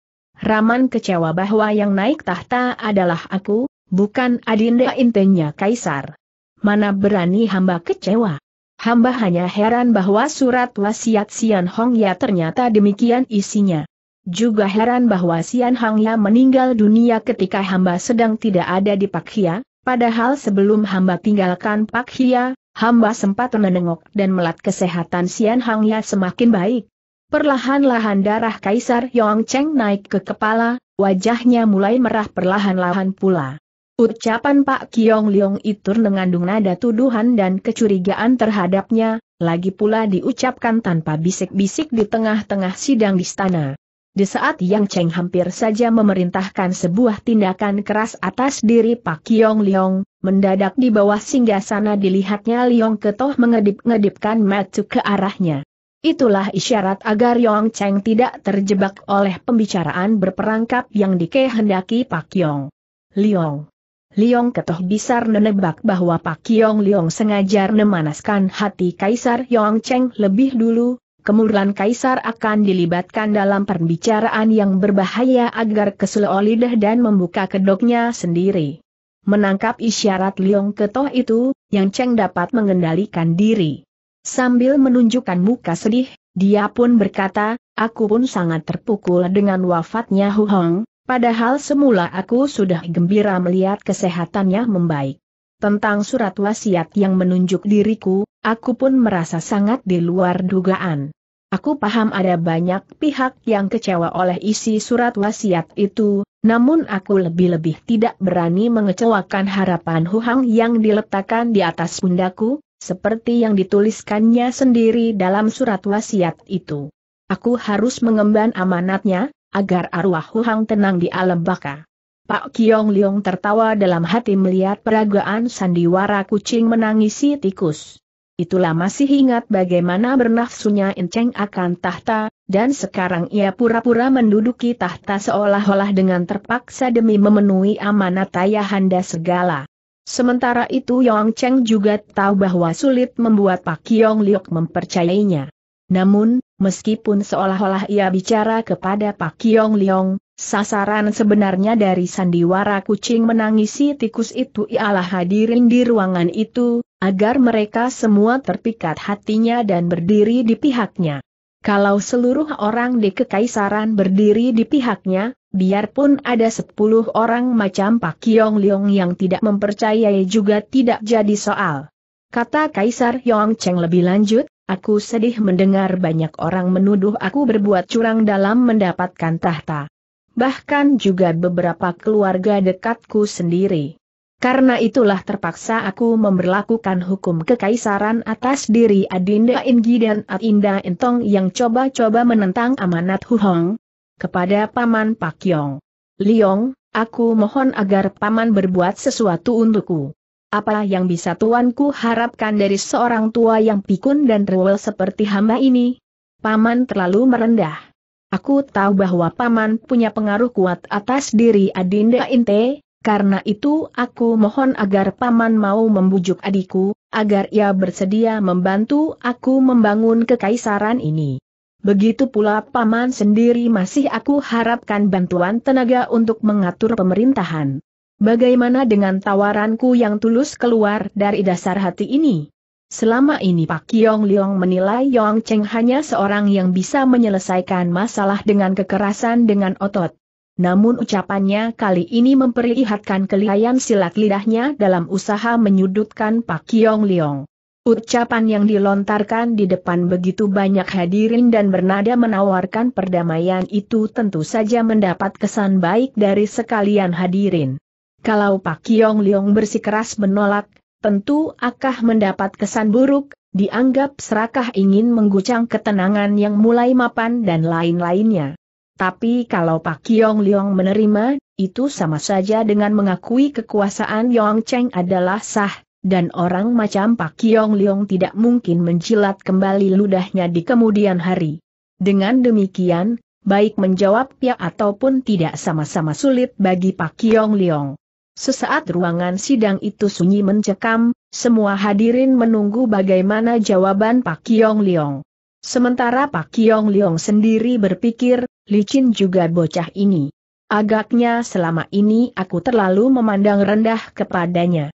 Raman kecewa bahwa yang naik tahta adalah aku, bukan adinda intenya kaisar. Mana berani hamba kecewa? Hamba hanya heran bahwa surat wasiat Sian Hong Ya ternyata demikian isinya. Juga heran bahwa Sian Hong Ya meninggal dunia ketika hamba sedang tidak ada di Pak Hia, padahal sebelum hamba tinggalkan Pak Hia, hamba sempat menengok dan melat kesehatan Sian Hong Ya semakin baik, Perlahan-lahan darah Kaisar Yong Cheng naik ke kepala, wajahnya mulai merah perlahan-lahan pula. Ucapan Pak Kiong Leong itu mengandung nada tuduhan dan kecurigaan terhadapnya, lagi pula diucapkan tanpa bisik-bisik di tengah-tengah sidang di istana. Di saat Yang Cheng hampir saja memerintahkan sebuah tindakan keras atas diri Pak Kiong Leong, mendadak di bawah singgah sana dilihatnya Leong Ketoh mengedip-ngedipkan mata ke arahnya. Itulah isyarat agar Yong Cheng tidak terjebak oleh pembicaraan berperangkap yang dikehendaki Pak Yong. Liong. Liong Ketoh bisa menebak bahwa Pak Yong Liong sengaja memanaskan hati Kaisar Yong Cheng lebih dulu, kemudian Kaisar akan dilibatkan dalam pembicaraan yang berbahaya agar kesel olidah dan membuka kedoknya sendiri. Menangkap isyarat Liong Ketoh itu, Yang Cheng dapat mengendalikan diri. Sambil menunjukkan muka sedih, dia pun berkata, aku pun sangat terpukul dengan wafatnya Hu Hong, padahal semula aku sudah gembira melihat kesehatannya membaik. Tentang surat wasiat yang menunjuk diriku, aku pun merasa sangat di luar dugaan. Aku paham ada banyak pihak yang kecewa oleh isi surat wasiat itu, namun aku lebih-lebih tidak berani mengecewakan harapan Hu Hang yang diletakkan di atas pundaku, seperti yang dituliskannya sendiri dalam surat wasiat itu. Aku harus mengemban amanatnya, agar arwah Huang tenang di alam baka. Pak Kiong Liong tertawa dalam hati melihat peragaan sandiwara kucing menangisi tikus. Itulah masih ingat bagaimana bernafsunya Enceng akan tahta, dan sekarang ia pura-pura menduduki tahta seolah-olah dengan terpaksa demi memenuhi amanat ayahanda segala. Sementara itu Yong Cheng juga tahu bahwa sulit membuat Pak Yong Liok mempercayainya. Namun, meskipun seolah-olah ia bicara kepada Pak Yong Liong, sasaran sebenarnya dari sandiwara kucing menangisi tikus itu ialah hadirin di ruangan itu, agar mereka semua terpikat hatinya dan berdiri di pihaknya. Kalau seluruh orang di kekaisaran berdiri di pihaknya, biarpun ada sepuluh orang macam Pak Yong Leong yang tidak mempercayai juga tidak jadi soal. Kata Kaisar Yong Cheng lebih lanjut, aku sedih mendengar banyak orang menuduh aku berbuat curang dalam mendapatkan tahta. Bahkan juga beberapa keluarga dekatku sendiri. Karena itulah terpaksa aku memperlakukan hukum kekaisaran atas diri Adinda Inggi dan Adinda Entong yang coba-coba menentang amanat Huhong, kepada Paman Pak Yong. Liong, aku mohon agar Paman berbuat sesuatu untukku. Apa yang bisa tuanku harapkan dari seorang tua yang pikun dan rewel seperti hamba ini? Paman terlalu merendah. Aku tahu bahwa Paman punya pengaruh kuat atas diri Adinda Inte, karena itu aku mohon agar Paman mau membujuk adikku, agar ia bersedia membantu aku membangun kekaisaran ini. Begitu pula paman sendiri masih aku harapkan bantuan tenaga untuk mengatur pemerintahan. Bagaimana dengan tawaranku yang tulus keluar dari dasar hati ini? Selama ini Pak Yong Leong menilai Yong Cheng hanya seorang yang bisa menyelesaikan masalah dengan kekerasan dengan otot. Namun ucapannya kali ini memperlihatkan kelihayan silat lidahnya dalam usaha menyudutkan Pak Yong Leong. Ucapan yang dilontarkan di depan begitu banyak hadirin dan bernada menawarkan perdamaian itu tentu saja mendapat kesan baik dari sekalian hadirin. Kalau Pak Yong Leong bersikeras menolak, tentu akah mendapat kesan buruk, dianggap serakah ingin mengguncang ketenangan yang mulai mapan dan lain-lainnya. Tapi kalau Pak Yong Leong menerima, itu sama saja dengan mengakui kekuasaan Yong Cheng adalah sah, dan orang macam Pak Kiong Liong tidak mungkin menjilat kembali ludahnya di kemudian hari. Dengan demikian, baik menjawab ya ataupun tidak sama-sama sulit bagi Pak Kiong Liong. Sesaat ruangan sidang itu sunyi mencekam, semua hadirin menunggu bagaimana jawaban Pak Kiong Liong. Sementara Pak Kiong Liong sendiri berpikir, licin juga bocah ini. Agaknya selama ini aku terlalu memandang rendah kepadanya.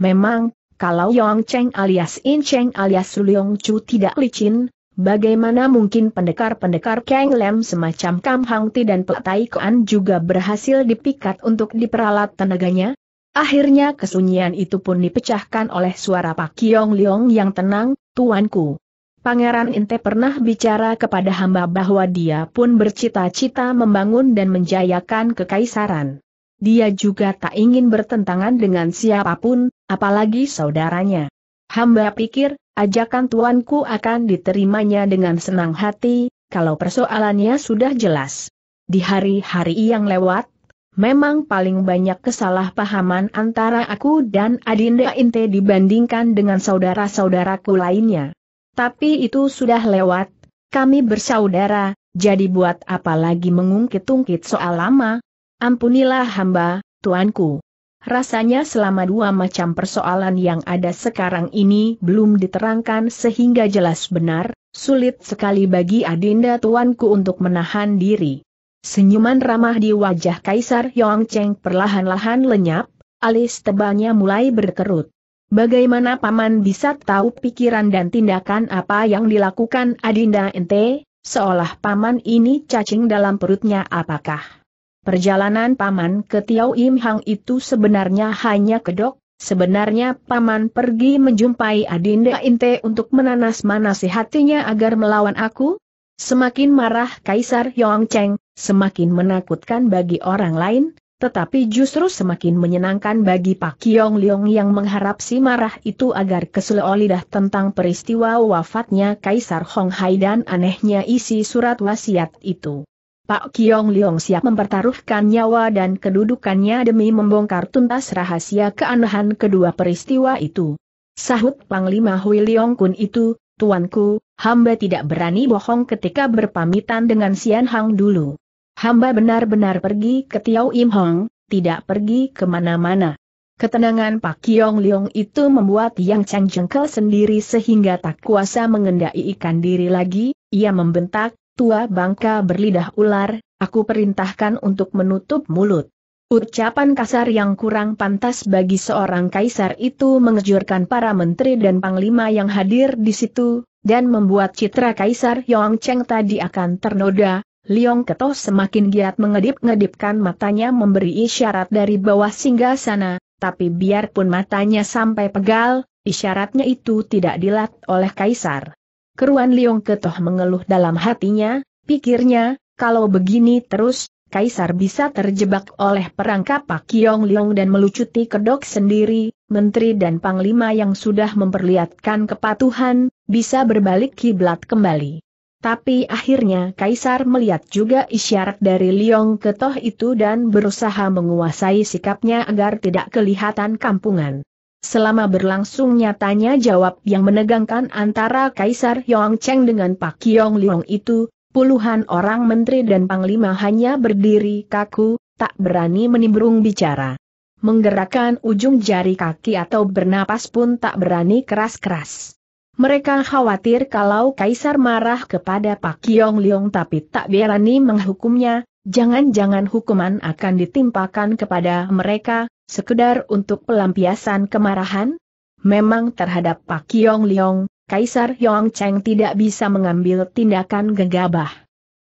Memang, kalau Yong Cheng alias In Cheng alias Suliong Chu tidak licin, bagaimana mungkin pendekar-pendekar Kang Lem semacam Kam Hang Ti dan Pek Tai Kuan juga berhasil dipikat untuk diperalat tenaganya? Akhirnya kesunyian itu pun dipecahkan oleh suara Pak Kiong Liong yang tenang, Tuanku. Pangeran Inte pernah bicara kepada hamba bahwa dia pun bercita-cita membangun dan menjayakan kekaisaran. Dia juga tak ingin bertentangan dengan siapapun, apalagi saudaranya. Hamba pikir, ajakan tuanku akan diterimanya dengan senang hati, kalau persoalannya sudah jelas. Di hari-hari yang lewat, memang paling banyak kesalahpahaman antara aku dan Adinda Inte dibandingkan dengan saudara-saudaraku lainnya. Tapi itu sudah lewat, kami bersaudara, jadi buat apa lagi mengungkit-ungkit soal lama? Ampunilah hamba, tuanku. Rasanya selama dua macam persoalan yang ada sekarang ini belum diterangkan sehingga jelas benar, sulit sekali bagi adinda tuanku untuk menahan diri. Senyuman ramah di wajah Kaisar Yong Cheng perlahan-lahan lenyap, alis tebalnya mulai berkerut. Bagaimana paman bisa tahu pikiran dan tindakan apa yang dilakukan adinda ente, seolah paman ini cacing dalam perutnya apakah? Perjalanan Paman ke Tiau Im Hang itu sebenarnya hanya kedok, sebenarnya Paman pergi menjumpai Adinda Inte untuk menanas-manasi hatinya agar melawan aku? Semakin marah Kaisar Yong Cheng, semakin menakutkan bagi orang lain, tetapi justru semakin menyenangkan bagi Pak Kiong Leong yang mengharap si marah itu agar kesel olidah tentang peristiwa wafatnya Kaisar Hong Hai dan anehnya isi surat wasiat itu. Pak Kiong Liong siap mempertaruhkan nyawa dan kedudukannya demi membongkar tuntas rahasia keanehan kedua peristiwa itu. Sahut Panglima Hui Liong Kun itu, Tuanku, hamba tidak berani bohong ketika berpamitan dengan Sian Hang dulu. Hamba benar-benar pergi ke Tiao Im Hong, tidak pergi kemana-mana. Ketenangan Pak Kiong Liong itu membuat Yang Chang jengkel sendiri sehingga tak kuasa ikan diri lagi, ia membentak, tua bangka berlidah ular, aku perintahkan untuk menutup mulut. Ucapan kasar yang kurang pantas bagi seorang kaisar itu mengejutkan para menteri dan panglima yang hadir di situ, dan membuat citra kaisar Yong Cheng tadi akan ternoda. Liong Keto semakin giat mengedip-ngedipkan matanya memberi isyarat dari bawah singgah sana, tapi biarpun matanya sampai pegal, isyaratnya itu tidak dilat oleh kaisar. Keruan Liong Ketoh mengeluh dalam hatinya, pikirnya, kalau begini terus, Kaisar bisa terjebak oleh perangkap kapak Kiong Liong dan melucuti kedok sendiri, menteri dan panglima yang sudah memperlihatkan kepatuhan, bisa berbalik kiblat kembali. Tapi akhirnya Kaisar melihat juga isyarat dari Liong Ketoh itu dan berusaha menguasai sikapnya agar tidak kelihatan kampungan. Selama berlangsungnya tanya jawab yang menegangkan antara Kaisar Yong Cheng dengan Pak Yong Liong itu, puluhan orang menteri dan panglima hanya berdiri kaku, tak berani menimbrung bicara. Menggerakkan ujung jari kaki atau bernapas pun tak berani keras-keras. Mereka khawatir kalau Kaisar marah kepada Pak Yong Liong tapi tak berani menghukumnya, jangan-jangan hukuman akan ditimpakan kepada mereka, Sekedar untuk pelampiasan kemarahan? Memang terhadap Pak Yong Leong, Kaisar Yong Cheng tidak bisa mengambil tindakan gegabah.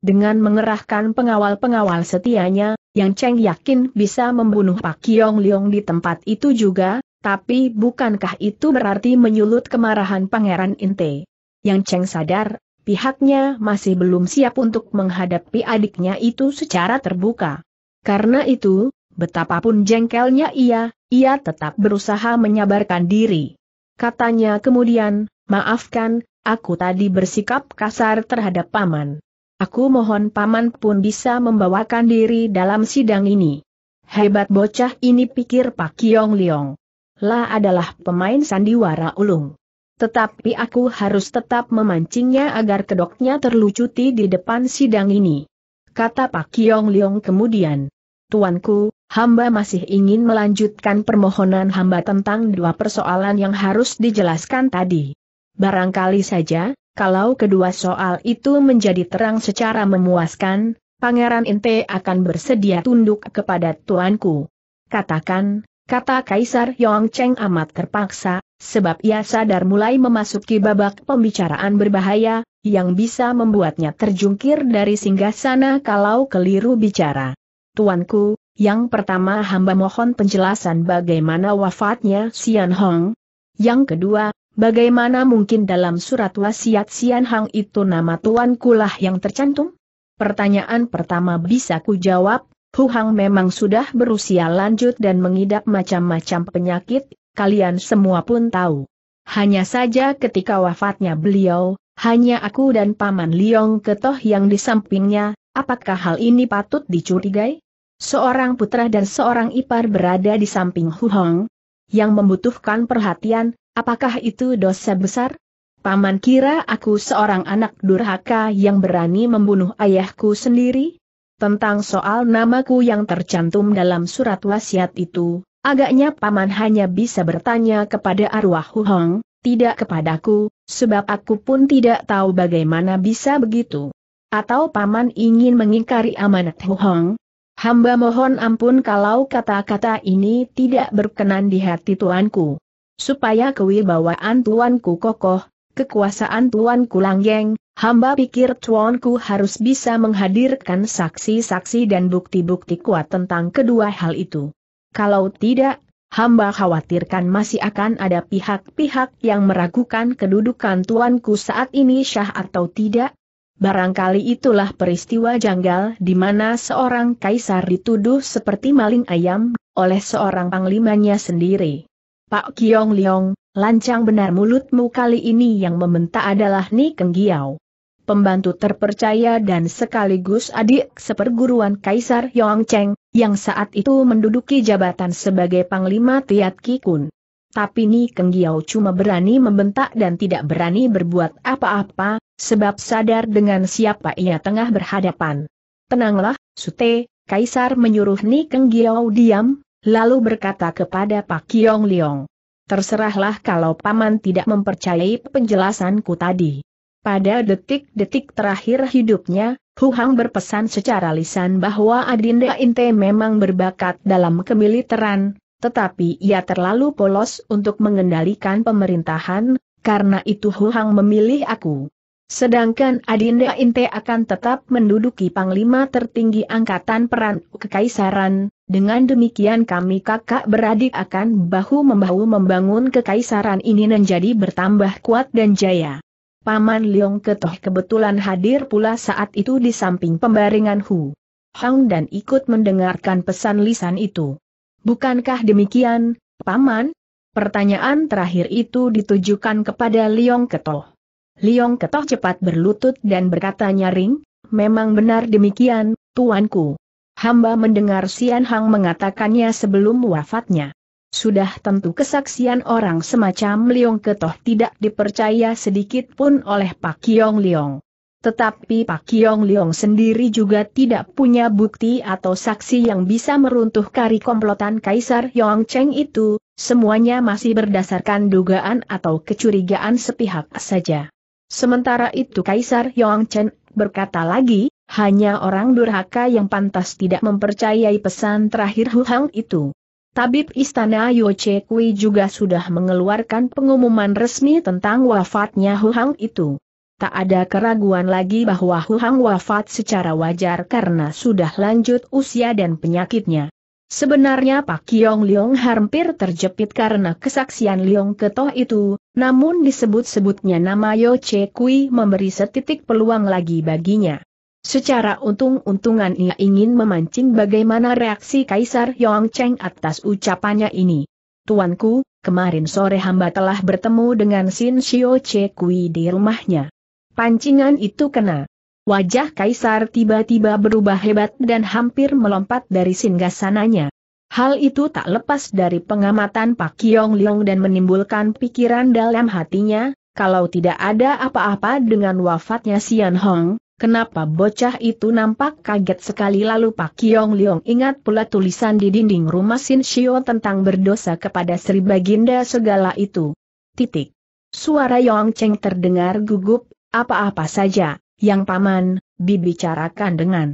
Dengan mengerahkan pengawal-pengawal setianya, Yang Cheng yakin bisa membunuh Pak Yong Leong di tempat itu juga, tapi bukankah itu berarti menyulut kemarahan Pangeran Inte? Yang Cheng sadar, pihaknya masih belum siap untuk menghadapi adiknya itu secara terbuka. Karena itu, Betapapun jengkelnya ia, ia tetap berusaha menyabarkan diri. Katanya kemudian, maafkan, aku tadi bersikap kasar terhadap paman. Aku mohon paman pun bisa membawakan diri dalam sidang ini. Hebat bocah ini pikir Pak Kiong Liong. Lah adalah pemain sandiwara ulung. Tetapi aku harus tetap memancingnya agar kedoknya terlucuti di depan sidang ini. Kata Pak Kiong Liong kemudian. Tuanku, hamba masih ingin melanjutkan permohonan hamba tentang dua persoalan yang harus dijelaskan tadi. Barangkali saja, kalau kedua soal itu menjadi terang secara memuaskan, Pangeran Inte akan bersedia tunduk kepada Tuanku. Katakan, kata Kaisar Yong Cheng amat terpaksa, sebab ia sadar mulai memasuki babak pembicaraan berbahaya, yang bisa membuatnya terjungkir dari singgah sana kalau keliru bicara. Tuanku, yang pertama hamba mohon penjelasan bagaimana wafatnya Sian Hong. Yang kedua, bagaimana mungkin dalam surat wasiat Sian Hong itu nama tuanku lah yang tercantum? Pertanyaan pertama bisa ku jawab, Hu Hang memang sudah berusia lanjut dan mengidap macam-macam penyakit, kalian semua pun tahu. Hanya saja ketika wafatnya beliau, hanya aku dan Paman Liong Ketoh yang di sampingnya, apakah hal ini patut dicurigai? Seorang putra dan seorang ipar berada di samping Hu Hong yang membutuhkan perhatian, apakah itu dosa besar? Paman kira aku seorang anak durhaka yang berani membunuh ayahku sendiri? Tentang soal namaku yang tercantum dalam surat wasiat itu, agaknya Paman hanya bisa bertanya kepada arwah Hu Hong, tidak kepadaku, sebab aku pun tidak tahu bagaimana bisa begitu. Atau Paman ingin mengingkari amanat Hu Hong? Hamba mohon ampun kalau kata-kata ini tidak berkenan di hati tuanku. Supaya kewibawaan tuanku kokoh, kekuasaan tuanku langgeng, hamba pikir tuanku harus bisa menghadirkan saksi-saksi dan bukti-bukti kuat tentang kedua hal itu. Kalau tidak, hamba khawatirkan masih akan ada pihak-pihak yang meragukan kedudukan tuanku saat ini syah atau tidak, Barangkali itulah peristiwa janggal di mana seorang kaisar dituduh seperti maling ayam oleh seorang panglimanya sendiri. Pak Kiong Liong, lancang benar mulutmu kali ini yang membentak adalah Ni Kenggiao. Pembantu terpercaya dan sekaligus adik seperguruan Kaisar Yong Cheng yang saat itu menduduki jabatan sebagai Panglima Tiat Kikun. Tapi Ni Kenggiao cuma berani membentak dan tidak berani berbuat apa-apa, sebab sadar dengan siapa ia tengah berhadapan. Tenanglah, Sute, Kaisar menyuruh Ni Keng Giau diam, lalu berkata kepada Pak Kiong Liong. Terserahlah kalau Paman tidak mempercayai penjelasanku tadi. Pada detik-detik terakhir hidupnya, Huhang berpesan secara lisan bahwa Adinda Inte memang berbakat dalam kemiliteran, tetapi ia terlalu polos untuk mengendalikan pemerintahan, karena itu Huhang memilih aku. Sedangkan Adinda Inte akan tetap menduduki panglima tertinggi angkatan peran kekaisaran, dengan demikian kami kakak beradik akan bahu-membahu membangun kekaisaran ini menjadi bertambah kuat dan jaya. Paman Leong Ketoh kebetulan hadir pula saat itu di samping pembaringan Hu Hang dan ikut mendengarkan pesan lisan itu. Bukankah demikian, Paman? Pertanyaan terakhir itu ditujukan kepada Leong Ketoh. Liong Ketoh cepat berlutut dan berkata nyaring, memang benar demikian, tuanku. Hamba mendengar Sian Hang mengatakannya sebelum wafatnya. Sudah tentu kesaksian orang semacam Liong Ketoh tidak dipercaya sedikit pun oleh Pak Kiong Liong. Tetapi Pak Kiong Liong sendiri juga tidak punya bukti atau saksi yang bisa meruntuh kari komplotan Kaisar Yong Cheng itu, semuanya masih berdasarkan dugaan atau kecurigaan sepihak saja. Sementara itu Kaisar Yong Chen berkata lagi, hanya orang durhaka yang pantas tidak mempercayai pesan terakhir Hu Hang itu. Tabib Istana Yoche Kui juga sudah mengeluarkan pengumuman resmi tentang wafatnya Hu Hang itu. Tak ada keraguan lagi bahwa Hu Hang wafat secara wajar karena sudah lanjut usia dan penyakitnya. Sebenarnya Pak Kiong Liong hampir terjepit karena kesaksian Liong Ketoh itu, namun disebut-sebutnya nama Yo Che Kui memberi setitik peluang lagi baginya. Secara untung-untungan ia ingin memancing bagaimana reaksi Kaisar Yong Cheng atas ucapannya ini. Tuanku, kemarin sore hamba telah bertemu dengan Sin Shio Che Kui di rumahnya. Pancingan itu kena. Wajah Kaisar tiba-tiba berubah hebat dan hampir melompat dari singgasananya. Hal itu tak lepas dari pengamatan Pak Kiong Leong dan menimbulkan pikiran dalam hatinya, kalau tidak ada apa-apa dengan wafatnya Sian Hong, kenapa bocah itu nampak kaget sekali lalu Pak Kiong Leong ingat pula tulisan di dinding rumah Sin Shio tentang berdosa kepada Sri Baginda segala itu. Titik. Suara Yong Cheng terdengar gugup, apa-apa saja, yang paman, dibicarakan dengan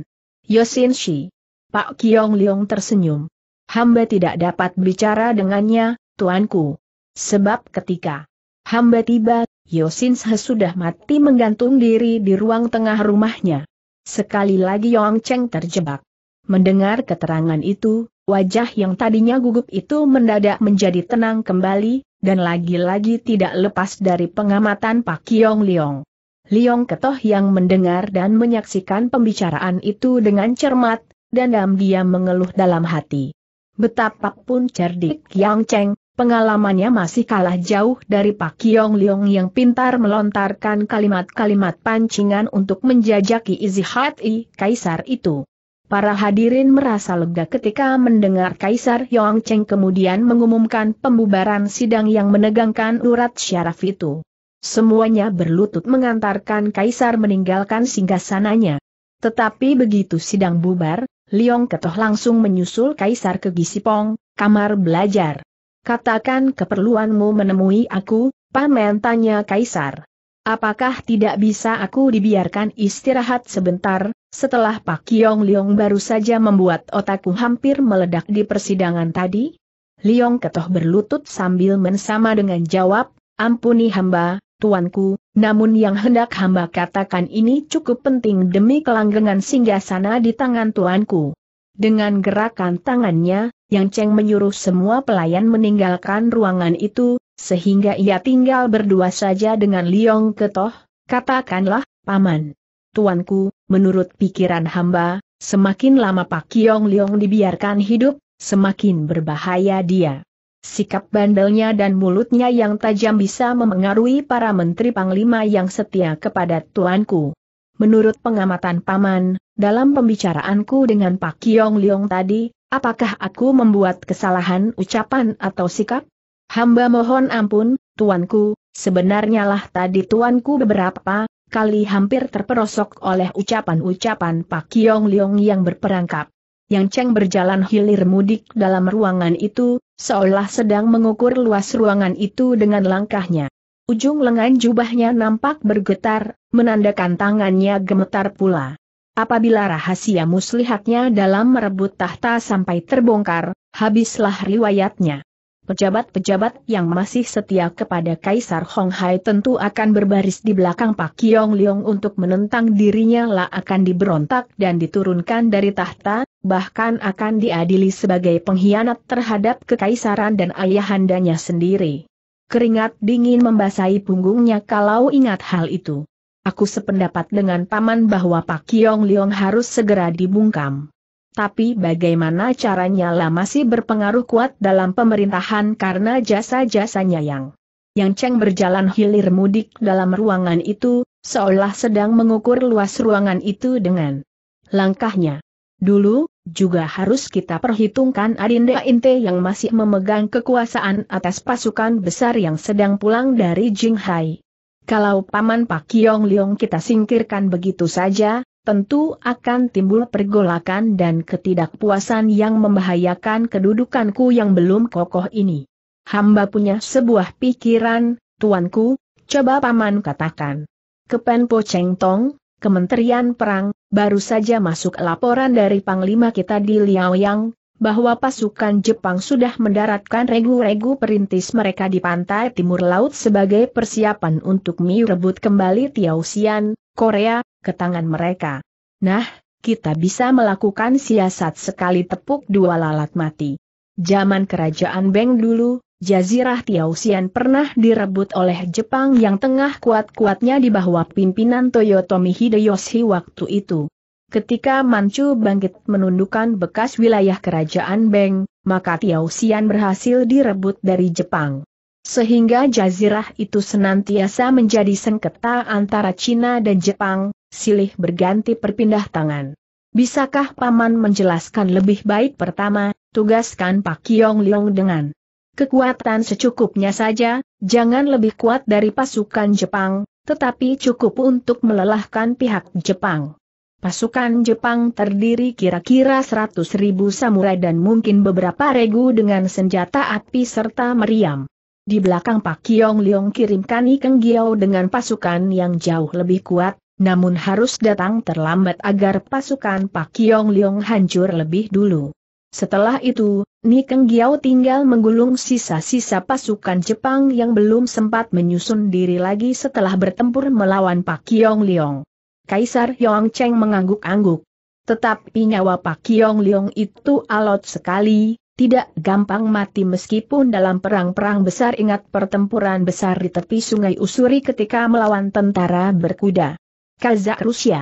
Yosin Shi. Pak Kiong Leong tersenyum. Hamba tidak dapat bicara dengannya, tuanku. Sebab ketika hamba tiba, Yosin sudah mati menggantung diri di ruang tengah rumahnya. Sekali lagi Yong Cheng terjebak. Mendengar keterangan itu, wajah yang tadinya gugup itu mendadak menjadi tenang kembali, dan lagi-lagi tidak lepas dari pengamatan Pak Kiong Liong. Liong Ketoh yang mendengar dan menyaksikan pembicaraan itu dengan cermat, dan diam-diam mengeluh dalam hati. Betapapun cerdik Yang Cheng, pengalamannya masih kalah jauh dari Pak Yong Leong yang pintar melontarkan kalimat-kalimat pancingan untuk menjajaki izi hati kaisar itu. Para hadirin merasa lega ketika mendengar Kaisar Yong Cheng kemudian mengumumkan pembubaran sidang yang menegangkan urat syaraf itu. Semuanya berlutut mengantarkan Kaisar meninggalkan singgasananya. Tetapi begitu sidang bubar, Liong Ketoh langsung menyusul Kaisar ke Gisipong, kamar belajar. Katakan keperluanmu menemui aku, pamen tanya Kaisar. Apakah tidak bisa aku dibiarkan istirahat sebentar, setelah Pak Kiong Liong baru saja membuat otakku hampir meledak di persidangan tadi? Liong Ketoh berlutut sambil mensama dengan jawab, ampuni hamba, tuanku, namun yang hendak hamba katakan ini cukup penting demi kelanggengan singgasana di tangan tuanku. Dengan gerakan tangannya, Yang Cheng menyuruh semua pelayan meninggalkan ruangan itu, sehingga ia tinggal berdua saja dengan Liong Ketoh, katakanlah, Paman. Tuanku, menurut pikiran hamba, semakin lama Pak Kiong Liong dibiarkan hidup, semakin berbahaya dia. Sikap bandelnya dan mulutnya yang tajam bisa memengaruhi para menteri panglima yang setia kepada tuanku. Menurut pengamatan Paman, dalam pembicaraanku dengan Pak Kiong Liong tadi, apakah aku membuat kesalahan ucapan atau sikap? Hamba mohon ampun, tuanku, sebenarnya lah tadi tuanku beberapa kali hampir terperosok oleh ucapan-ucapan Pak Kiong Liong yang berperangkap yang Cheng berjalan hilir mudik dalam ruangan itu, seolah sedang mengukur luas ruangan itu dengan langkahnya. Ujung lengan jubahnya nampak bergetar, menandakan tangannya gemetar pula. Apabila rahasia muslihatnya dalam merebut tahta sampai terbongkar, habislah riwayatnya. Pejabat-pejabat yang masih setia kepada Kaisar Hong Hai tentu akan berbaris di belakang Pak Kiong Leong untuk menentang dirinya lah akan diberontak dan diturunkan dari tahta, bahkan akan diadili sebagai pengkhianat terhadap kekaisaran dan ayahandanya sendiri. Keringat dingin membasahi punggungnya kalau ingat hal itu. Aku sependapat dengan paman bahwa Pak Kiong Liong harus segera dibungkam. Tapi bagaimana caranya lah masih berpengaruh kuat dalam pemerintahan karena jasa-jasanya yang Yang Cheng berjalan hilir mudik dalam ruangan itu, seolah sedang mengukur luas ruangan itu dengan langkahnya. Dulu, juga harus kita perhitungkan Adinda Inte yang masih memegang kekuasaan atas pasukan besar yang sedang pulang dari Jinghai. Kalau Paman Pak Yong Leong kita singkirkan begitu saja, tentu akan timbul pergolakan dan ketidakpuasan yang membahayakan kedudukanku yang belum kokoh ini. Hamba punya sebuah pikiran, tuanku, coba paman katakan. Kepen Po Cheng Tong, Kementerian Perang, baru saja masuk laporan dari Panglima kita di Liaoyang, bahwa pasukan Jepang sudah mendaratkan regu-regu perintis mereka di pantai timur laut sebagai persiapan untuk merebut kembali Tiausian, Korea, ke tangan mereka. Nah, kita bisa melakukan siasat sekali tepuk dua lalat mati. Zaman kerajaan Beng dulu, Jazirah Tiausian pernah direbut oleh Jepang yang tengah kuat-kuatnya di bawah pimpinan Toyotomi Hideyoshi waktu itu. Ketika Manchu bangkit menundukkan bekas wilayah kerajaan Beng, maka Tiausian berhasil direbut dari Jepang. Sehingga jazirah itu senantiasa menjadi sengketa antara Cina dan Jepang, silih berganti perpindah tangan. Bisakah Paman menjelaskan lebih baik pertama, tugaskan Pak Kiong Liong dengan Kekuatan secukupnya saja, jangan lebih kuat dari pasukan Jepang, tetapi cukup untuk melelahkan pihak Jepang. Pasukan Jepang terdiri kira-kira 100 ribu samurai dan mungkin beberapa regu dengan senjata api serta meriam. Di belakang Pak Kiong Leong kirimkan Ikeng Giao dengan pasukan yang jauh lebih kuat, namun harus datang terlambat agar pasukan Pak Kiong Leong hancur lebih dulu. Setelah itu, Nikeng Giao tinggal menggulung sisa-sisa pasukan Jepang yang belum sempat menyusun diri lagi setelah bertempur melawan Pak Yong Liong. Kaisar Yong Cheng mengangguk-angguk. Tetapi nyawa Pak Yong Liong itu alot sekali, tidak gampang mati meskipun dalam perang-perang besar ingat pertempuran besar di tepi sungai Usuri ketika melawan tentara berkuda. Kazak Rusia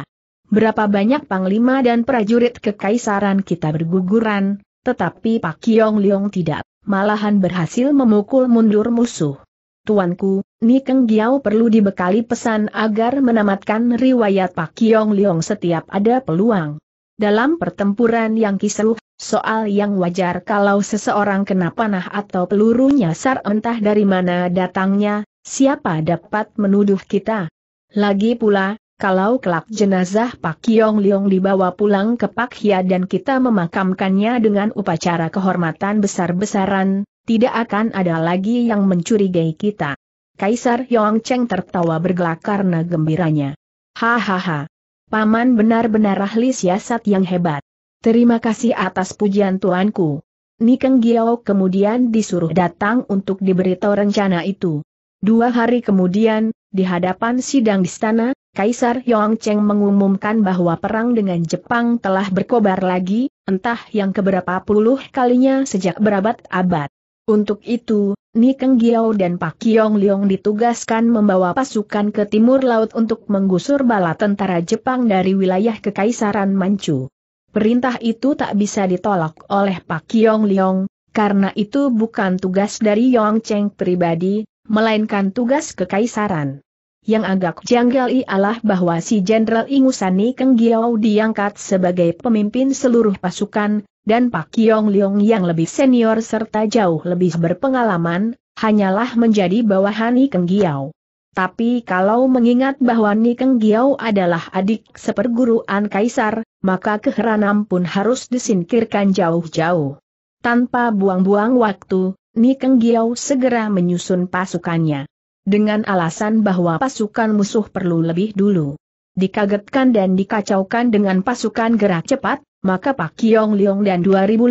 berapa banyak panglima dan prajurit kekaisaran kita berguguran, tetapi Pak Kiong Liong tidak, malahan berhasil memukul mundur musuh. Tuanku, Ni Keng Giau perlu dibekali pesan agar menamatkan riwayat Pak Kiong Liong setiap ada peluang. Dalam pertempuran yang kisruh, soal yang wajar kalau seseorang kena panah atau peluru nyasar entah dari mana datangnya, siapa dapat menuduh kita. Lagi pula, kalau kelak jenazah Pak Yong Leong dibawa pulang ke Pak Hia dan kita memakamkannya dengan upacara kehormatan besar-besaran, tidak akan ada lagi yang mencurigai kita. Kaisar Yong Cheng tertawa bergelak karena gembiranya. Hahaha. Paman benar-benar ahli siasat yang hebat. Terima kasih atas pujian tuanku. Nikeng Giao kemudian disuruh datang untuk diberitahu rencana itu. Dua hari kemudian, di hadapan sidang istana, Kaisar Yongcheng mengumumkan bahwa perang dengan Jepang telah berkobar lagi, entah yang keberapa puluh kalinya sejak berabad-abad. Untuk itu, Ni Keng Giao dan Pak Kiong Leong ditugaskan membawa pasukan ke timur laut untuk menggusur bala tentara Jepang dari wilayah Kekaisaran Manchu. Perintah itu tak bisa ditolak oleh Pak Kiong Leong, karena itu bukan tugas dari Yongcheng pribadi, melainkan tugas kekaisaran. Yang agak janggal ialah bahwa si Jenderal Ingusani Keng Giau diangkat sebagai pemimpin seluruh pasukan, dan Pak Yong Leong yang lebih senior serta jauh lebih berpengalaman, hanyalah menjadi bawahan Ni Keng Giau. Tapi kalau mengingat bahwa Ni Keng Giau adalah adik seperguruan kaisar, maka keheranam pun harus disingkirkan jauh-jauh. Tanpa buang-buang waktu, Nikeng Giao segera menyusun pasukannya. Dengan alasan bahwa pasukan musuh perlu lebih dulu. Dikagetkan dan dikacaukan dengan pasukan gerak cepat, maka Pak Kiong Liong dan 2.500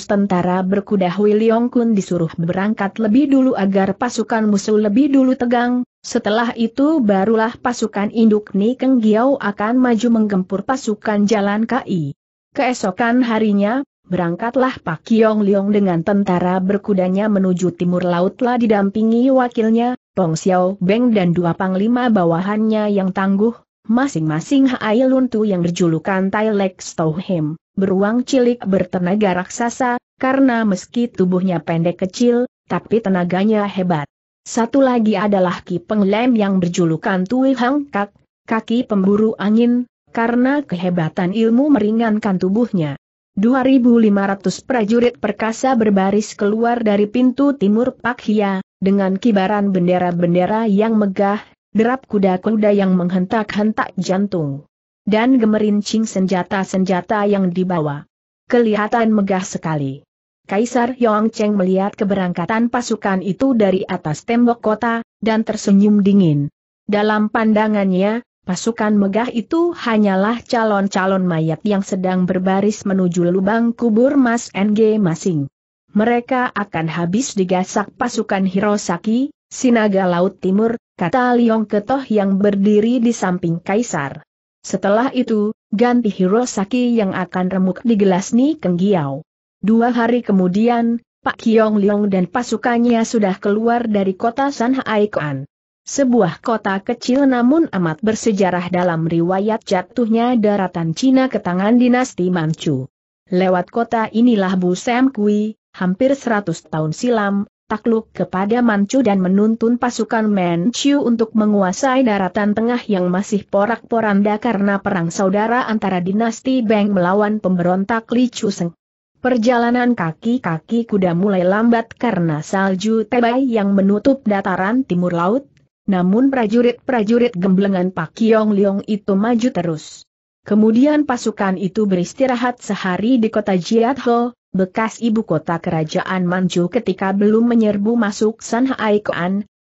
tentara berkuda Hui Liong Kun disuruh berangkat lebih dulu agar pasukan musuh lebih dulu tegang, setelah itu barulah pasukan induk Nikeng Keng Giau akan maju menggempur pasukan jalan KI. Keesokan harinya, Berangkatlah Pak Kiong Liong dengan tentara berkudanya menuju timur laut lautlah didampingi wakilnya, Tong Xiao Beng dan dua panglima bawahannya yang tangguh, masing-masing Hai Luntu yang berjulukan Tai Lek Stouhim, beruang cilik bertenaga raksasa, karena meski tubuhnya pendek kecil, tapi tenaganya hebat. Satu lagi adalah Ki Peng Lem yang berjulukan Tui Hang Kak, kaki pemburu angin, karena kehebatan ilmu meringankan tubuhnya. 2.500 prajurit perkasa berbaris keluar dari pintu timur Pakia dengan kibaran bendera-bendera yang megah, derap kuda-kuda yang menghentak-hentak jantung, dan gemerincing senjata-senjata yang dibawa. Kelihatan megah sekali. Kaisar Yongcheng melihat keberangkatan pasukan itu dari atas tembok kota, dan tersenyum dingin. Dalam pandangannya, Pasukan megah itu hanyalah calon-calon mayat yang sedang berbaris menuju lubang kubur Mas NG Masing. Mereka akan habis digasak pasukan Hirosaki, Sinaga Laut Timur, kata Liong Ketoh yang berdiri di samping Kaisar. Setelah itu, ganti Hirosaki yang akan remuk di gelas Ni Giao. Dua hari kemudian, Pak Kiong Liong dan pasukannya sudah keluar dari kota Sanhaikoan sebuah kota kecil namun amat bersejarah dalam riwayat jatuhnya daratan Cina ke tangan dinasti Manchu. Lewat kota inilah Bu Sam Kui, hampir 100 tahun silam, takluk kepada Manchu dan menuntun pasukan Manchu untuk menguasai daratan tengah yang masih porak-poranda karena perang saudara antara dinasti Beng melawan pemberontak Li Seng. Perjalanan kaki-kaki kuda mulai lambat karena salju tebai yang menutup dataran timur laut, namun prajurit-prajurit gemblengan Pak Kiong Leong itu maju terus. Kemudian pasukan itu beristirahat sehari di kota Ho, bekas ibu kota kerajaan Manchu ketika belum menyerbu masuk Sanhai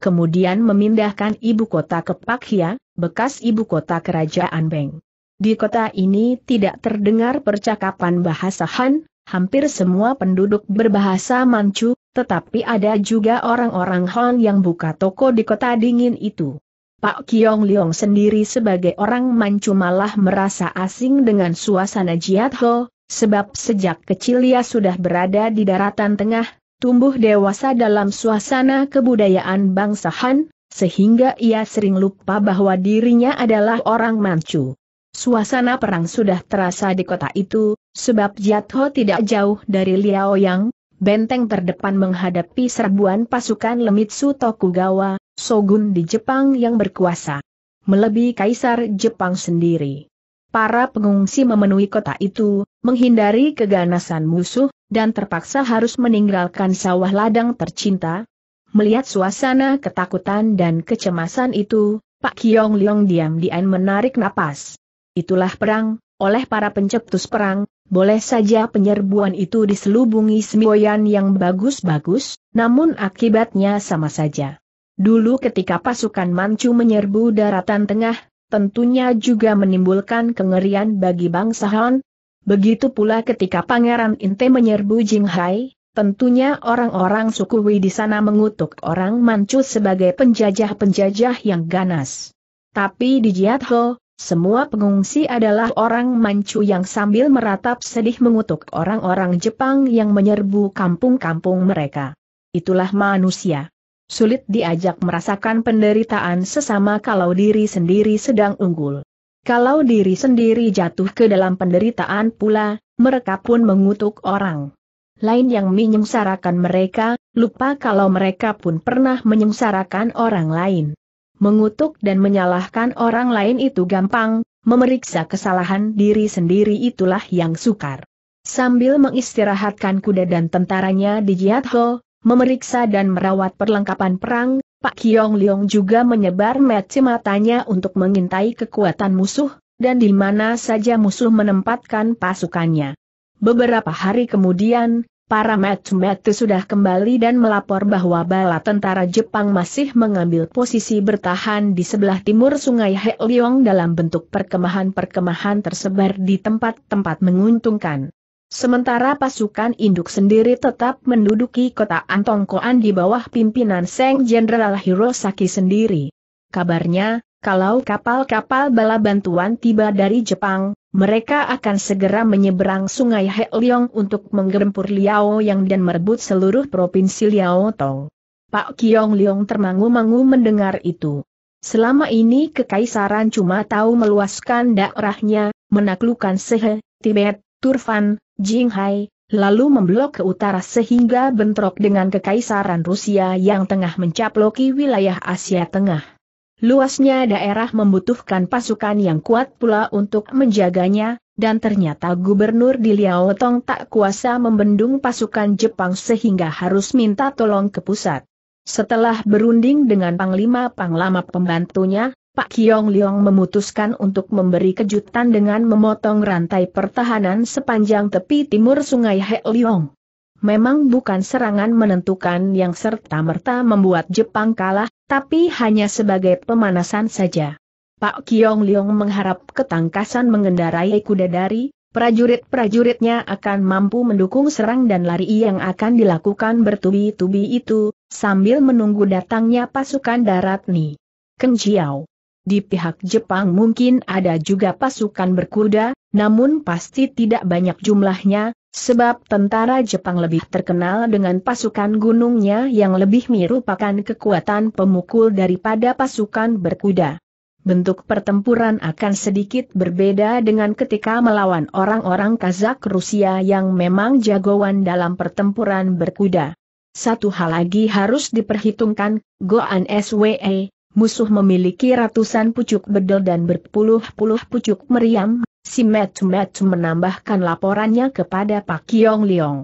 kemudian memindahkan ibu kota ke Pakia, bekas ibu kota kerajaan Beng. Di kota ini tidak terdengar percakapan bahasa Han, hampir semua penduduk berbahasa Manchu, tetapi ada juga orang-orang Han yang buka toko di kota dingin itu. Pak Kiong Leong sendiri sebagai orang mancu malah merasa asing dengan suasana Jiat Ho, sebab sejak kecil ia sudah berada di daratan tengah, tumbuh dewasa dalam suasana kebudayaan bangsa Han, sehingga ia sering lupa bahwa dirinya adalah orang mancu. Suasana perang sudah terasa di kota itu, sebab Jiat Ho tidak jauh dari Liao Yang, benteng terdepan menghadapi serbuan pasukan Lemitsu Tokugawa, Shogun di Jepang yang berkuasa. Melebihi Kaisar Jepang sendiri. Para pengungsi memenuhi kota itu, menghindari keganasan musuh, dan terpaksa harus meninggalkan sawah ladang tercinta. Melihat suasana ketakutan dan kecemasan itu, Pak Kiong Leong diam-diam menarik napas. Itulah perang, oleh para pencetus perang, boleh saja penyerbuan itu diselubungi semboyan yang bagus-bagus, namun akibatnya sama saja. Dulu ketika pasukan Manchu menyerbu daratan tengah, tentunya juga menimbulkan kengerian bagi bangsa Han. Begitu pula ketika Pangeran Inte menyerbu Jinghai, tentunya orang-orang suku Wei di sana mengutuk orang Manchu sebagai penjajah-penjajah yang ganas. Tapi di Jiatho, semua pengungsi adalah orang Manchu yang sambil meratap sedih mengutuk orang-orang Jepang yang menyerbu kampung-kampung mereka. Itulah manusia. Sulit diajak merasakan penderitaan sesama kalau diri sendiri sedang unggul. Kalau diri sendiri jatuh ke dalam penderitaan pula, mereka pun mengutuk orang lain yang menyengsarakan mereka, lupa kalau mereka pun pernah menyengsarakan orang lain mengutuk dan menyalahkan orang lain itu gampang, memeriksa kesalahan diri sendiri itulah yang sukar. Sambil mengistirahatkan kuda dan tentaranya di Jiatho, memeriksa dan merawat perlengkapan perang, Pak Kiong Leong juga menyebar matanya untuk mengintai kekuatan musuh, dan di mana saja musuh menempatkan pasukannya. Beberapa hari kemudian, para Matsumatsu sudah kembali dan melapor bahwa bala tentara Jepang masih mengambil posisi bertahan di sebelah timur sungai Heliong dalam bentuk perkemahan-perkemahan tersebar di tempat-tempat menguntungkan. Sementara pasukan induk sendiri tetap menduduki kota Antongkoan di bawah pimpinan Seng Jenderal Hirosaki sendiri. Kabarnya, kalau kapal-kapal bala bantuan tiba dari Jepang, mereka akan segera menyeberang sungai Leong untuk menggempur Liao Yang dan merebut seluruh provinsi Liao Tong. Pak Kiong Liong termangu-mangu mendengar itu. Selama ini kekaisaran cuma tahu meluaskan daerahnya, menaklukkan Sehe, Tibet, Turfan, Jinghai, lalu memblok ke utara sehingga bentrok dengan kekaisaran Rusia yang tengah mencaploki wilayah Asia Tengah. Luasnya daerah membutuhkan pasukan yang kuat pula untuk menjaganya, dan ternyata gubernur di Liaotong tak kuasa membendung pasukan Jepang sehingga harus minta tolong ke pusat. Setelah berunding dengan Panglima Panglama pembantunya, Pak Kiong Liong memutuskan untuk memberi kejutan dengan memotong rantai pertahanan sepanjang tepi timur sungai Hek Liong memang bukan serangan menentukan yang serta-merta membuat Jepang kalah, tapi hanya sebagai pemanasan saja. Pak Kiong Leong mengharap ketangkasan mengendarai kuda dari, prajurit-prajuritnya akan mampu mendukung serang dan lari yang akan dilakukan bertubi-tubi itu, sambil menunggu datangnya pasukan darat Ni. Kenjiao. Di pihak Jepang mungkin ada juga pasukan berkuda, namun pasti tidak banyak jumlahnya, Sebab tentara Jepang lebih terkenal dengan pasukan gunungnya yang lebih merupakan kekuatan pemukul daripada pasukan berkuda. Bentuk pertempuran akan sedikit berbeda dengan ketika melawan orang-orang Kazak Rusia yang memang jagoan dalam pertempuran berkuda. Satu hal lagi harus diperhitungkan, Goan SWE, musuh memiliki ratusan pucuk bedel dan berpuluh-puluh pucuk meriam Si Metu Metu menambahkan laporannya kepada Pak Kiong Liong.